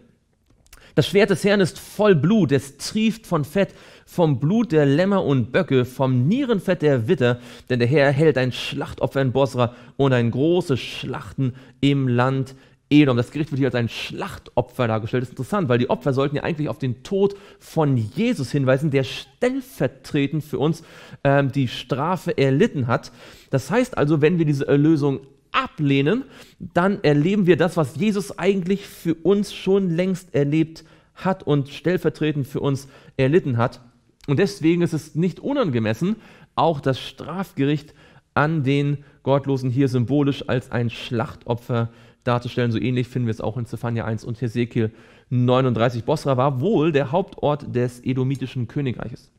Das Schwert des Herrn ist voll Blut, es trieft von Fett vom Blut der Lämmer und Böcke, vom Nierenfett der Witter, denn der Herr hält ein Schlachtopfer in Bosra und ein großes Schlachten im Land Edom. Das Gericht wird hier als ein Schlachtopfer dargestellt. Das ist interessant, weil die Opfer sollten ja eigentlich auf den Tod von Jesus hinweisen, der stellvertretend für uns ähm, die Strafe erlitten hat. Das heißt also, wenn wir diese Erlösung ablehnen, dann erleben wir das, was Jesus eigentlich für uns schon längst erlebt hat und stellvertretend für uns erlitten hat. Und deswegen ist es nicht unangemessen, auch das Strafgericht an den Gottlosen hier symbolisch als ein Schlachtopfer darzustellen. So ähnlich finden wir es auch in Zephania 1 und Hesekiel 39. Bosra war wohl der Hauptort des edomitischen Königreiches.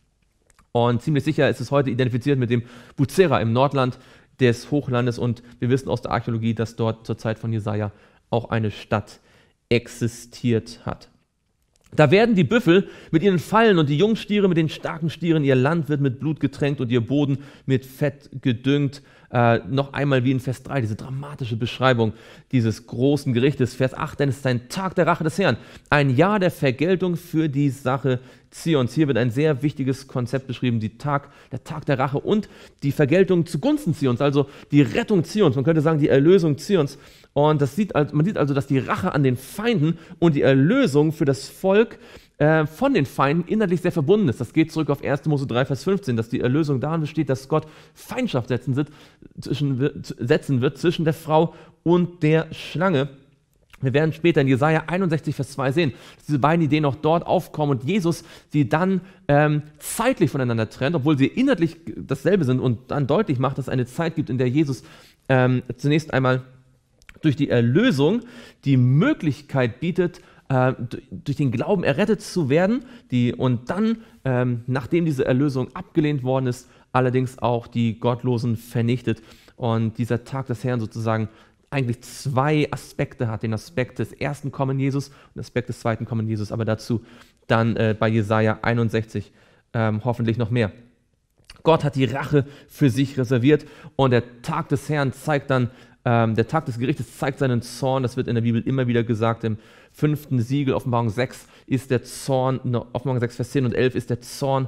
Und ziemlich sicher ist es heute identifiziert mit dem Buzera im Nordland des Hochlandes. Und wir wissen aus der Archäologie, dass dort zur Zeit von Jesaja auch eine Stadt existiert hat. Da werden die Büffel mit ihren Fallen und die Jungstiere mit den starken Stieren, ihr Land wird mit Blut getränkt und ihr Boden mit Fett gedüngt äh, noch einmal wie in Vers 3, diese dramatische Beschreibung dieses großen Gerichtes. Vers 8, denn es ist ein Tag der Rache des Herrn, ein Jahr der Vergeltung für die Sache Zions. Hier wird ein sehr wichtiges Konzept beschrieben, die Tag, der Tag der Rache und die Vergeltung zugunsten Zions, also die Rettung Zions, man könnte sagen die Erlösung Zions. Und das sieht, man sieht also, dass die Rache an den Feinden und die Erlösung für das Volk äh, von den Feinden innerlich sehr verbunden ist. Das geht zurück auf 1. Mose 3, Vers 15, dass die Erlösung darin besteht, dass Gott Feindschaft setzen wird, zwischen, setzen wird zwischen der Frau und der Schlange. Wir werden später in Jesaja 61, Vers 2 sehen, dass diese beiden Ideen auch dort aufkommen und Jesus sie dann ähm, zeitlich voneinander trennt, obwohl sie inhaltlich dasselbe sind und dann deutlich macht, dass es eine Zeit gibt, in der Jesus ähm, zunächst einmal durch die Erlösung die Möglichkeit bietet, äh, durch den Glauben errettet zu werden, die, und dann, ähm, nachdem diese Erlösung abgelehnt worden ist, allerdings auch die Gottlosen vernichtet. Und dieser Tag des Herrn sozusagen eigentlich zwei Aspekte hat. Den Aspekt des ersten Kommen Jesus und den Aspekt des zweiten Kommen Jesus. Aber dazu dann äh, bei Jesaja 61 ähm, hoffentlich noch mehr. Gott hat die Rache für sich reserviert und der Tag des Herrn zeigt dann, ähm, der Tag des Gerichtes zeigt seinen Zorn. Das wird in der Bibel immer wieder gesagt im fünften Siegel, Offenbarung 6, ist der Zorn, Offenbarung 6, Vers 10 und 11 ist der Zorn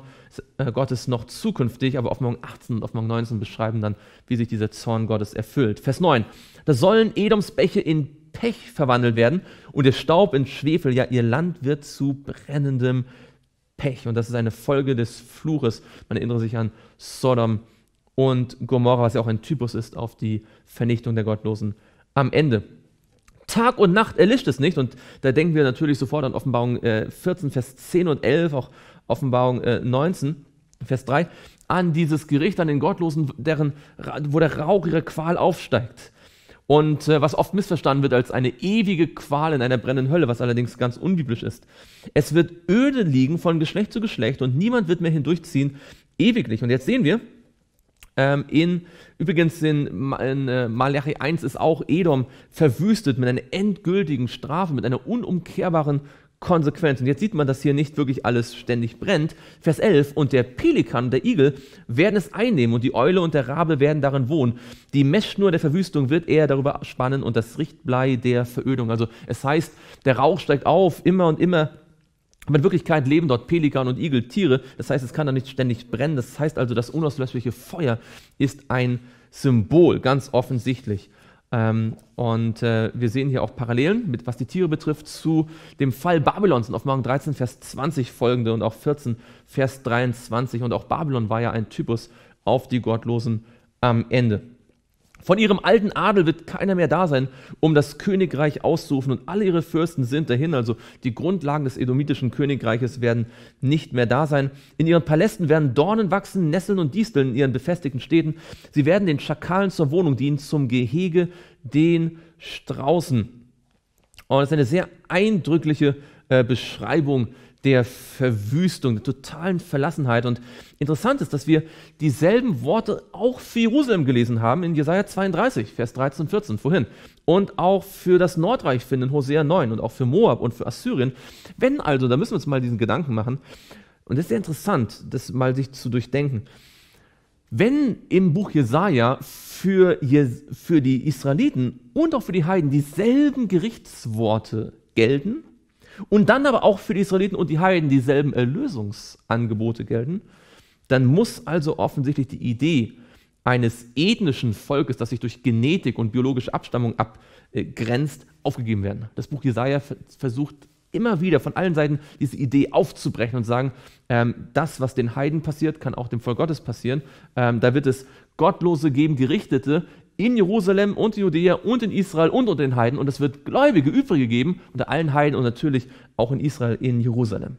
äh, Gottes noch zukünftig, aber Offenbarung 18 und Offenbarung 19 beschreiben dann, wie sich dieser Zorn Gottes erfüllt. Vers 9, da sollen Edoms Bäche in Pech verwandelt werden und der Staub in Schwefel, ja, ihr Land wird zu brennendem Pech. Und das ist eine Folge des Fluches. Man erinnere sich an Sodom und Gomorra, was ja auch ein Typus ist auf die Vernichtung der Gottlosen am Ende. Tag und Nacht erlischt es nicht. Und da denken wir natürlich sofort an Offenbarung äh, 14, Vers 10 und 11, auch Offenbarung äh, 19, Vers 3, an dieses Gericht, an den Gottlosen, deren, wo der Rauch ihrer Qual aufsteigt. Und äh, was oft missverstanden wird als eine ewige Qual in einer brennenden Hölle, was allerdings ganz unbiblisch ist. Es wird öde liegen von Geschlecht zu Geschlecht und niemand wird mehr hindurchziehen, ewiglich. Und jetzt sehen wir, ähm, in, übrigens in, in äh, Malachi 1 ist auch Edom verwüstet mit einer endgültigen Strafe, mit einer unumkehrbaren Konsequenz. Und jetzt sieht man, dass hier nicht wirklich alles ständig brennt. Vers 11, und der Pelikan, der Igel, werden es einnehmen und die Eule und der Rabe werden darin wohnen. Die Messschnur der Verwüstung wird er darüber spannen und das Richtblei der Verödung. Also es heißt, der Rauch steigt auf, immer und immer aber in Wirklichkeit leben dort Pelikan und Igel, Tiere. Das heißt, es kann da nicht ständig brennen. Das heißt also, das unauslöschliche Feuer ist ein Symbol, ganz offensichtlich. Ähm, und äh, wir sehen hier auch Parallelen, mit, was die Tiere betrifft, zu dem Fall Babylons in Offenbarung 13, Vers 20 folgende und auch 14, Vers 23. Und auch Babylon war ja ein Typus auf die Gottlosen am Ende. Von ihrem alten Adel wird keiner mehr da sein, um das Königreich auszurufen, und alle ihre Fürsten sind dahin, also die Grundlagen des edomitischen Königreiches werden nicht mehr da sein. In ihren Palästen werden Dornen wachsen, Nesseln und Disteln in ihren befestigten Städten. Sie werden den Schakalen zur Wohnung dienen, zum Gehege den Straußen. Und das ist eine sehr eindrückliche äh, Beschreibung der Verwüstung, der totalen Verlassenheit. Und interessant ist, dass wir dieselben Worte auch für Jerusalem gelesen haben in Jesaja 32, Vers 13 und 14, vorhin. Und auch für das Nordreich finden in Hosea 9 und auch für Moab und für Assyrien. Wenn also, da müssen wir uns mal diesen Gedanken machen. Und das ist sehr interessant, das mal sich zu durchdenken. Wenn im Buch Jesaja für, Jes für die Israeliten und auch für die Heiden dieselben Gerichtsworte gelten, und dann aber auch für die Israeliten und die Heiden dieselben Erlösungsangebote gelten, dann muss also offensichtlich die Idee eines ethnischen Volkes, das sich durch Genetik und biologische Abstammung abgrenzt, aufgegeben werden. Das Buch Jesaja versucht immer wieder von allen Seiten diese Idee aufzubrechen und sagen, ähm, das, was den Heiden passiert, kann auch dem Volk Gottes passieren. Ähm, da wird es Gottlose geben, die Richtete, in Jerusalem und in Judäa und in Israel und unter den Heiden und es wird Gläubige übrige geben unter allen Heiden und natürlich auch in Israel in Jerusalem.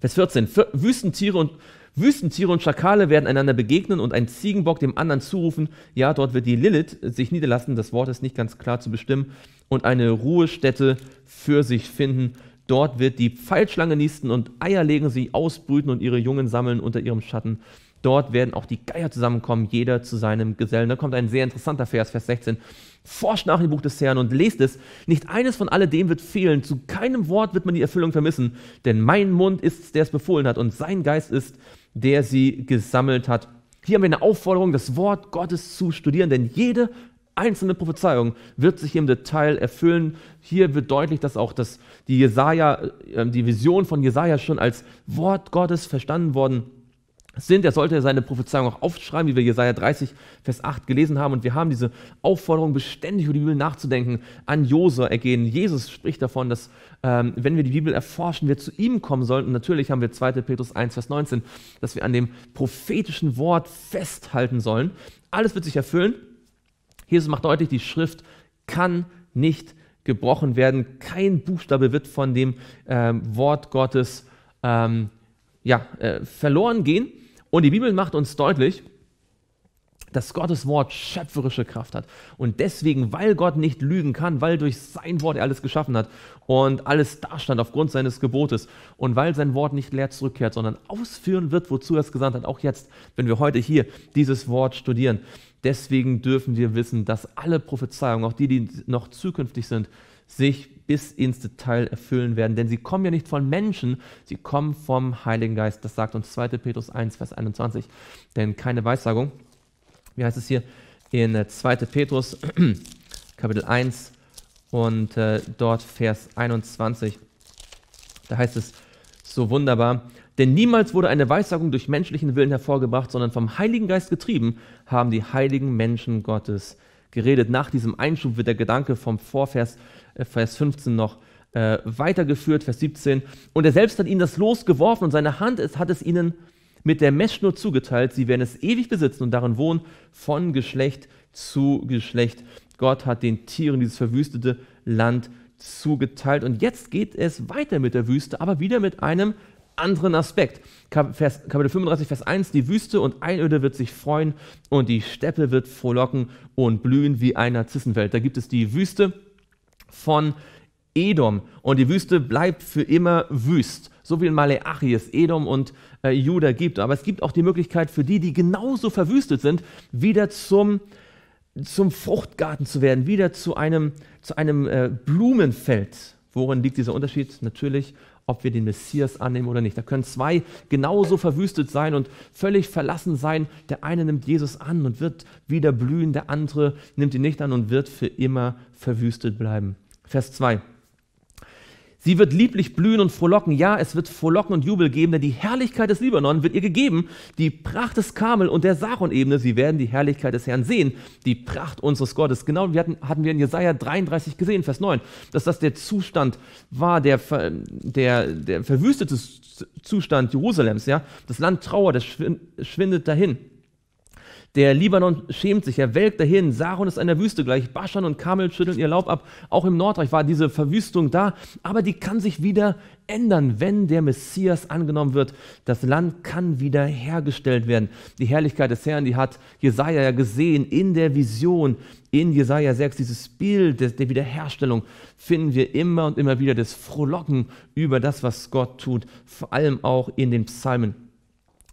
Vers 14. Wüstentiere und, Wüstentiere und Schakale werden einander begegnen und ein Ziegenbock dem anderen zurufen. Ja, dort wird die Lilith sich niederlassen. Das Wort ist nicht ganz klar zu bestimmen. Und eine Ruhestätte für sich finden. Dort wird die Pfeilschlange nisten und Eier legen sie, ausbrüten und ihre Jungen sammeln unter ihrem Schatten. Dort werden auch die Geier zusammenkommen, jeder zu seinem Gesellen. Da kommt ein sehr interessanter Vers, Vers 16. Forscht nach dem Buch des Herrn und lest es. Nicht eines von alledem wird fehlen. Zu keinem Wort wird man die Erfüllung vermissen. Denn mein Mund ist, es, der es befohlen hat, und sein Geist ist, der sie gesammelt hat. Hier haben wir eine Aufforderung, das Wort Gottes zu studieren, denn jede einzelne Prophezeiung wird sich im Detail erfüllen. Hier wird deutlich, dass auch das, die, Jesaja, äh, die Vision von Jesaja schon als Wort Gottes verstanden worden ist sind. Er sollte seine Prophezeiung auch aufschreiben, wie wir Jesaja 30, Vers 8 gelesen haben. Und wir haben diese Aufforderung, beständig über die Bibel nachzudenken, an Jose ergehen. Jesus spricht davon, dass ähm, wenn wir die Bibel erforschen, wir zu ihm kommen sollten. Und natürlich haben wir 2. Petrus 1, Vers 19, dass wir an dem prophetischen Wort festhalten sollen. Alles wird sich erfüllen. Jesus macht deutlich, die Schrift kann nicht gebrochen werden. Kein Buchstabe wird von dem ähm, Wort Gottes ähm, ja, äh, verloren gehen. Und die Bibel macht uns deutlich, dass Gottes Wort schöpferische Kraft hat. Und deswegen, weil Gott nicht lügen kann, weil durch sein Wort er alles geschaffen hat und alles dastand aufgrund seines Gebotes und weil sein Wort nicht leer zurückkehrt, sondern ausführen wird, wozu er es gesandt hat, auch jetzt, wenn wir heute hier dieses Wort studieren. Deswegen dürfen wir wissen, dass alle Prophezeiungen, auch die, die noch zukünftig sind, sich bis ins Detail erfüllen werden. Denn sie kommen ja nicht von Menschen, sie kommen vom Heiligen Geist. Das sagt uns 2. Petrus 1, Vers 21. Denn keine Weissagung, wie heißt es hier in 2. Äh, Petrus Kapitel 1 und äh, dort Vers 21. Da heißt es so wunderbar, denn niemals wurde eine Weissagung durch menschlichen Willen hervorgebracht, sondern vom Heiligen Geist getrieben haben die heiligen Menschen Gottes geredet. Nach diesem Einschub wird der Gedanke vom Vorvers äh, Vers 15 noch äh, weitergeführt, Vers 17. Und er selbst hat ihnen das Los geworfen und seine Hand ist, hat es ihnen mit der Messschnur zugeteilt. Sie werden es ewig besitzen und darin wohnen, von Geschlecht zu Geschlecht. Gott hat den Tieren dieses verwüstete Land zugeteilt. Und jetzt geht es weiter mit der Wüste, aber wieder mit einem anderen Aspekt. Vers, Kapitel 35, Vers 1, die Wüste und Einöde wird sich freuen und die Steppe wird frohlocken und blühen wie ein Narzissenfeld. Da gibt es die Wüste, von Edom. Und die Wüste bleibt für immer wüst. So wie in Maleachi es Edom und äh, Juda gibt. Aber es gibt auch die Möglichkeit für die, die genauso verwüstet sind, wieder zum, zum Fruchtgarten zu werden, wieder zu einem, zu einem äh, Blumenfeld. Worin liegt dieser Unterschied? Natürlich ob wir den Messias annehmen oder nicht. Da können zwei genauso verwüstet sein und völlig verlassen sein. Der eine nimmt Jesus an und wird wieder blühen, der andere nimmt ihn nicht an und wird für immer verwüstet bleiben. Vers 2. Sie wird lieblich blühen und frohlocken. Ja, es wird Frohlocken und Jubel geben, denn die Herrlichkeit des Libanon wird ihr gegeben. Die Pracht des Kamel und der Saron-Ebene, sie werden die Herrlichkeit des Herrn sehen. Die Pracht unseres Gottes. Genau, wir hatten, hatten wir in Jesaja 33 gesehen, Vers 9, dass das der Zustand war, der, der, der verwüstete Zustand Jerusalems. Ja? Das Land trauert, es schwindet dahin. Der Libanon schämt sich, er welkt dahin. Saron ist der Wüste gleich. Baschan und Kamel schütteln ihr Laub ab. Auch im Nordreich war diese Verwüstung da. Aber die kann sich wieder ändern, wenn der Messias angenommen wird. Das Land kann wieder hergestellt werden. Die Herrlichkeit des Herrn, die hat Jesaja ja gesehen in der Vision. In Jesaja 6, dieses Bild der Wiederherstellung finden wir immer und immer wieder das Frohlocken über das, was Gott tut. Vor allem auch in den Psalmen.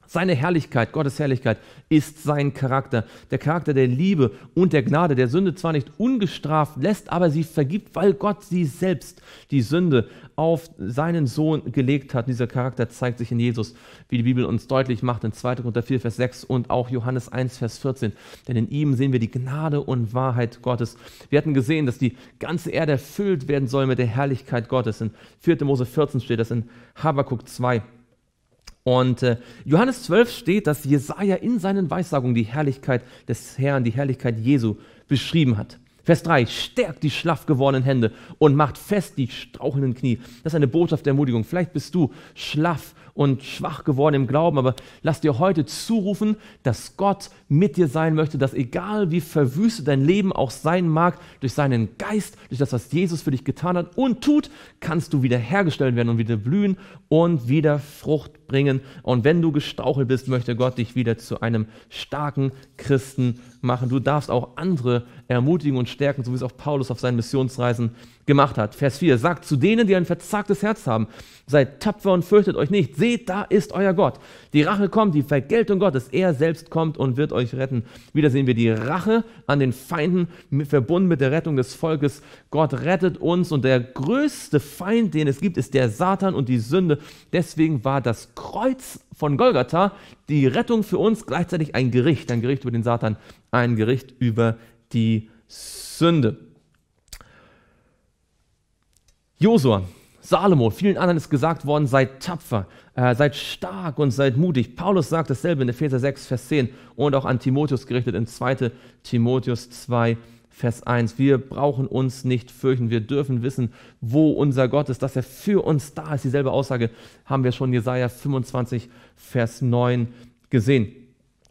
Seine Herrlichkeit, Gottes Herrlichkeit, ist sein Charakter. Der Charakter der Liebe und der Gnade, der Sünde zwar nicht ungestraft lässt, aber sie vergibt, weil Gott sie selbst die Sünde auf seinen Sohn gelegt hat. Und dieser Charakter zeigt sich in Jesus, wie die Bibel uns deutlich macht, in 2. Korinther 4, Vers 6 und auch Johannes 1, Vers 14. Denn in ihm sehen wir die Gnade und Wahrheit Gottes. Wir hatten gesehen, dass die ganze Erde erfüllt werden soll mit der Herrlichkeit Gottes. In 4. Mose 14 steht das, in Habakkuk 2 und äh, Johannes 12 steht, dass Jesaja in seinen Weissagungen die Herrlichkeit des Herrn, die Herrlichkeit Jesu beschrieben hat. Vers 3, stärkt die schlaff gewordenen Hände und macht fest die strauchelnden Knie. Das ist eine Botschaft der Ermutigung. Vielleicht bist du schlaff und schwach geworden im Glauben, aber lass dir heute zurufen, dass Gott mit dir sein möchte, dass egal wie verwüstet dein Leben auch sein mag, durch seinen Geist, durch das, was Jesus für dich getan hat und tut, kannst du wieder hergestellt werden und wieder blühen und wieder Frucht bringen. Und wenn du gestauchelt bist, möchte Gott dich wieder zu einem starken Christen machen. Du darfst auch andere ermutigen und stärken, so wie es auch Paulus auf seinen Missionsreisen gemacht hat. Vers 4 sagt zu denen, die ein verzagtes Herz haben, seid tapfer und fürchtet euch nicht. Seht, da ist euer Gott. Die Rache kommt, die Vergeltung Gottes. Er selbst kommt und wird euch retten. Wieder sehen wir die Rache an den Feinden verbunden mit der Rettung des Volkes. Gott rettet uns und der größte Feind, den es gibt, ist der Satan und die Sünde. Deswegen war das Kreuz von Golgatha die Rettung für uns, gleichzeitig ein Gericht, ein Gericht über den Satan, ein Gericht über die Sünde. Josua, Salomo, vielen anderen ist gesagt worden, seid tapfer, äh, seid stark und seid mutig. Paulus sagt dasselbe in Epheser 6, Vers 10 und auch an Timotheus gerichtet in 2 Timotheus 2, Vers Vers 1. Wir brauchen uns nicht fürchten. Wir dürfen wissen, wo unser Gott ist, dass er für uns da ist. Dieselbe Aussage haben wir schon in Jesaja 25, Vers 9 gesehen.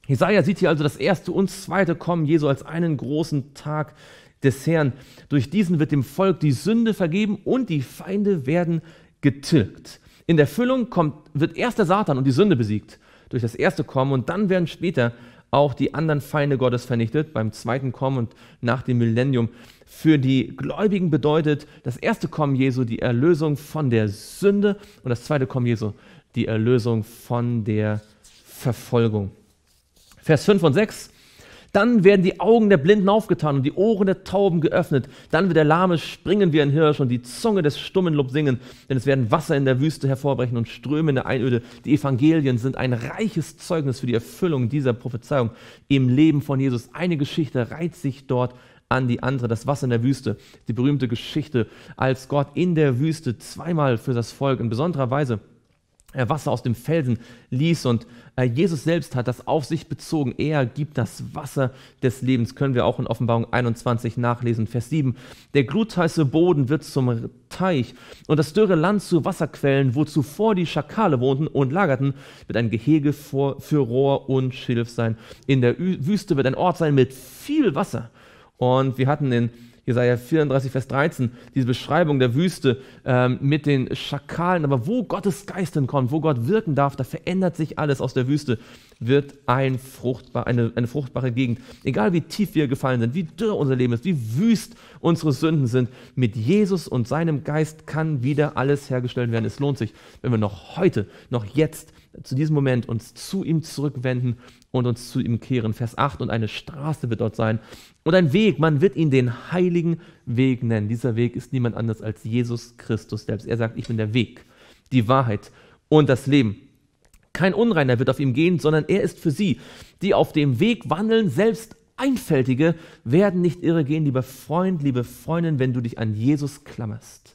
Jesaja sieht hier also das erste und zweite Kommen Jesu als einen großen Tag des Herrn. Durch diesen wird dem Volk die Sünde vergeben und die Feinde werden getilgt. In der Füllung kommt, wird erst der Satan und die Sünde besiegt durch das erste Kommen und dann werden später auch die anderen Feinde Gottes vernichtet, beim zweiten Kommen und nach dem Millennium. Für die Gläubigen bedeutet das erste Kommen Jesu die Erlösung von der Sünde und das zweite Kommen Jesu die Erlösung von der Verfolgung. Vers 5 und 6 dann werden die Augen der Blinden aufgetan und die Ohren der Tauben geöffnet. Dann wird der Lahme springen wie ein Hirsch und die Zunge des Stummen Lob singen. Denn es werden Wasser in der Wüste hervorbrechen und Ströme in der Einöde. Die Evangelien sind ein reiches Zeugnis für die Erfüllung dieser Prophezeiung im Leben von Jesus. Eine Geschichte reiht sich dort an die andere. Das Wasser in der Wüste, die berühmte Geschichte, als Gott in der Wüste zweimal für das Volk in besonderer Weise er äh, Wasser aus dem Felsen ließ. Und äh, Jesus selbst hat das auf sich bezogen. Er gibt das Wasser des Lebens. Können wir auch in Offenbarung 21 nachlesen, Vers 7. Der glutheiße Boden wird zum Teich und das dürre Land zu Wasserquellen, wo zuvor die Schakale wohnten und lagerten, wird ein Gehege für Rohr und Schilf sein. In der Wüste wird ein Ort sein mit viel Wasser. Und wir hatten in Jesaja 34, Vers 13, diese Beschreibung der Wüste ähm, mit den Schakalen. Aber wo Gottes Geist hinkommt, wo Gott wirken darf, da verändert sich alles. Aus der Wüste wird ein fruchtbar, eine, eine fruchtbare Gegend. Egal wie tief wir gefallen sind, wie dürr unser Leben ist, wie wüst unsere Sünden sind, mit Jesus und seinem Geist kann wieder alles hergestellt werden. Es lohnt sich, wenn wir noch heute, noch jetzt zu diesem Moment uns zu ihm zurückwenden und uns zu ihm kehren. Vers 8, und eine Straße wird dort sein und ein Weg, man wird ihn den heiligen Weg nennen. Dieser Weg ist niemand anders als Jesus Christus selbst. Er sagt, ich bin der Weg, die Wahrheit und das Leben. Kein Unreiner wird auf ihm gehen, sondern er ist für sie, die auf dem Weg wandeln, selbst Einfältige werden nicht irre gehen, lieber Freund, liebe Freundin, wenn du dich an Jesus klammerst.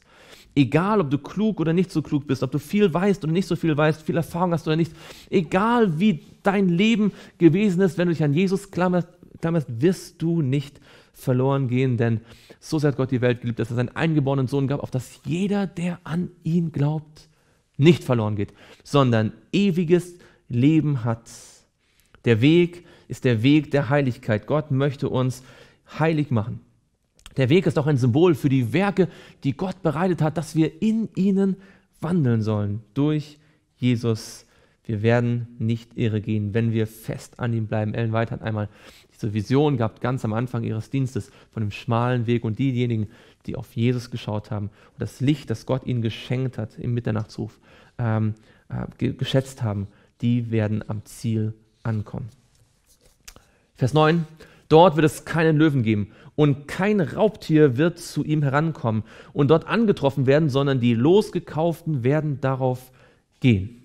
Egal, ob du klug oder nicht so klug bist, ob du viel weißt oder nicht so viel weißt, viel Erfahrung hast oder nicht, egal wie dein Leben gewesen ist, wenn du dich an Jesus klammerst, klammerst wirst du nicht verloren gehen, denn so sehr hat Gott die Welt geliebt, dass er seinen eingeborenen Sohn gab, auf dass jeder, der an ihn glaubt, nicht verloren geht, sondern ewiges Leben hat. Der Weg ist der Weg der Heiligkeit. Gott möchte uns heilig machen. Der Weg ist auch ein Symbol für die Werke, die Gott bereitet hat, dass wir in ihnen wandeln sollen durch Jesus. Wir werden nicht irre gehen, wenn wir fest an ihm bleiben. Ellen White hat einmal diese Vision gehabt, ganz am Anfang ihres Dienstes, von dem schmalen Weg und diejenigen, die auf Jesus geschaut haben und das Licht, das Gott ihnen geschenkt hat im Mitternachtsruf, ähm, äh, geschätzt haben, die werden am Ziel ankommen. Vers 9. Dort wird es keinen Löwen geben und kein Raubtier wird zu ihm herankommen und dort angetroffen werden, sondern die Losgekauften werden darauf gehen.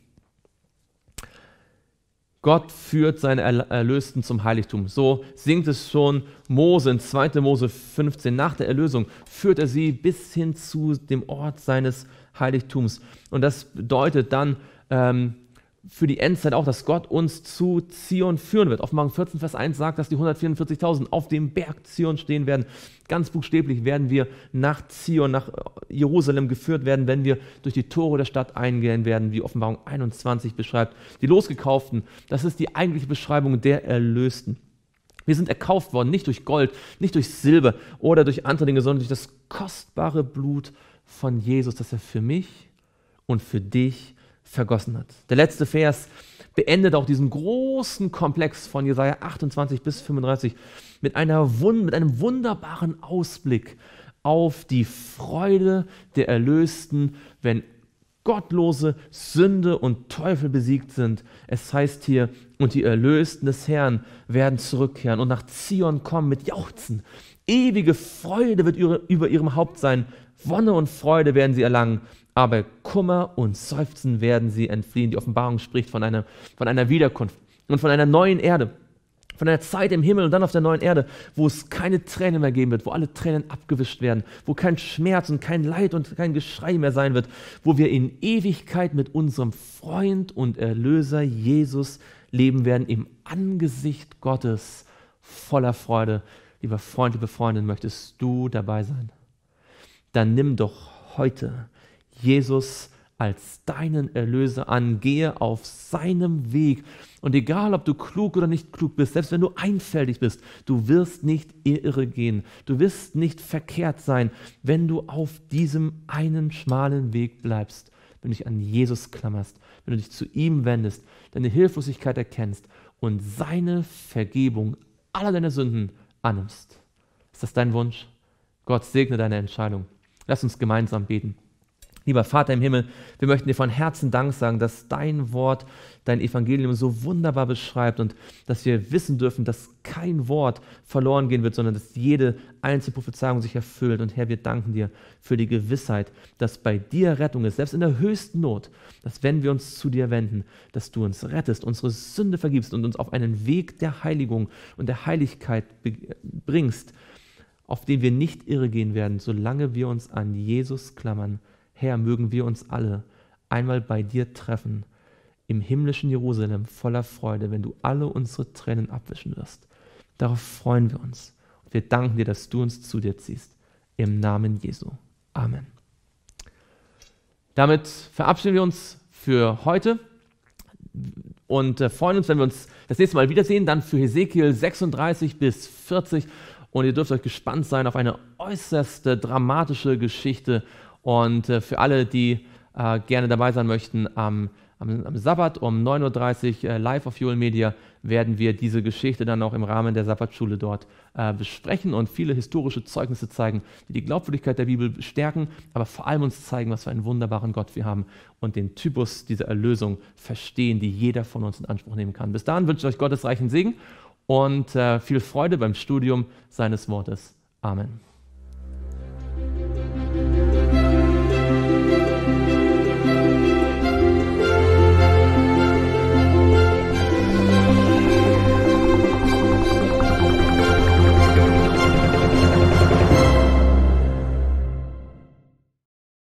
Gott führt seine Erlösten zum Heiligtum. So singt es schon Mose in 2. Mose 15. Nach der Erlösung führt er sie bis hin zu dem Ort seines Heiligtums. Und das bedeutet dann, ähm, für die Endzeit auch, dass Gott uns zu Zion führen wird. Offenbarung 14, Vers 1 sagt, dass die 144.000 auf dem Berg Zion stehen werden. Ganz buchstäblich werden wir nach Zion, nach Jerusalem geführt werden, wenn wir durch die Tore der Stadt eingehen werden, wie Offenbarung 21 beschreibt. Die Losgekauften, das ist die eigentliche Beschreibung der Erlösten. Wir sind erkauft worden, nicht durch Gold, nicht durch Silber oder durch andere Dinge, sondern durch das kostbare Blut von Jesus, das er für mich und für dich vergossen hat. Der letzte Vers beendet auch diesen großen Komplex von Jesaja 28 bis 35 mit, einer, Wund mit einem wunderbaren Ausblick auf die Freude der Erlösten, wenn Gottlose, Sünde und Teufel besiegt sind. Es heißt hier, und die Erlösten des Herrn werden zurückkehren und nach Zion kommen mit Jauchzen. Ewige Freude wird über ihrem Haupt sein. Wonne und Freude werden sie erlangen aber Kummer und Seufzen werden sie entfliehen. Die Offenbarung spricht von einer, von einer Wiederkunft und von einer neuen Erde, von einer Zeit im Himmel und dann auf der neuen Erde, wo es keine Tränen mehr geben wird, wo alle Tränen abgewischt werden, wo kein Schmerz und kein Leid und kein Geschrei mehr sein wird, wo wir in Ewigkeit mit unserem Freund und Erlöser Jesus leben werden, im Angesicht Gottes voller Freude. Lieber Freund, liebe Freundin, möchtest du dabei sein? Dann nimm doch heute Jesus als deinen Erlöser an, gehe auf seinem Weg. Und egal, ob du klug oder nicht klug bist, selbst wenn du einfältig bist, du wirst nicht irre gehen, du wirst nicht verkehrt sein, wenn du auf diesem einen schmalen Weg bleibst, wenn du dich an Jesus klammerst, wenn du dich zu ihm wendest, deine Hilflosigkeit erkennst und seine Vergebung aller deiner Sünden annimmst. Ist das dein Wunsch? Gott segne deine Entscheidung. Lass uns gemeinsam beten. Lieber Vater im Himmel, wir möchten dir von Herzen Dank sagen, dass dein Wort, dein Evangelium so wunderbar beschreibt und dass wir wissen dürfen, dass kein Wort verloren gehen wird, sondern dass jede einzelne Prophezeiung sich erfüllt. Und Herr, wir danken dir für die Gewissheit, dass bei dir Rettung ist, selbst in der höchsten Not, dass wenn wir uns zu dir wenden, dass du uns rettest, unsere Sünde vergibst und uns auf einen Weg der Heiligung und der Heiligkeit bringst, auf den wir nicht irre gehen werden, solange wir uns an Jesus klammern. Herr, mögen wir uns alle einmal bei dir treffen, im himmlischen Jerusalem voller Freude, wenn du alle unsere Tränen abwischen wirst. Darauf freuen wir uns. Und wir danken dir, dass du uns zu dir ziehst. Im Namen Jesu. Amen. Damit verabschieden wir uns für heute und äh, freuen uns, wenn wir uns das nächste Mal wiedersehen, dann für Hesekiel 36 bis 40. Und ihr dürft euch gespannt sein auf eine äußerst äh, dramatische Geschichte und äh, für alle, die äh, gerne dabei sein möchten, am, am, am Sabbat um 9.30 Uhr äh, live auf Juhl Media werden wir diese Geschichte dann auch im Rahmen der Sabbatschule dort äh, besprechen und viele historische Zeugnisse zeigen, die die Glaubwürdigkeit der Bibel stärken, aber vor allem uns zeigen, was für einen wunderbaren Gott wir haben und den Typus dieser Erlösung verstehen, die jeder von uns in Anspruch nehmen kann. Bis dahin wünsche ich euch Gottes reichen Segen und äh, viel Freude beim Studium seines Wortes. Amen.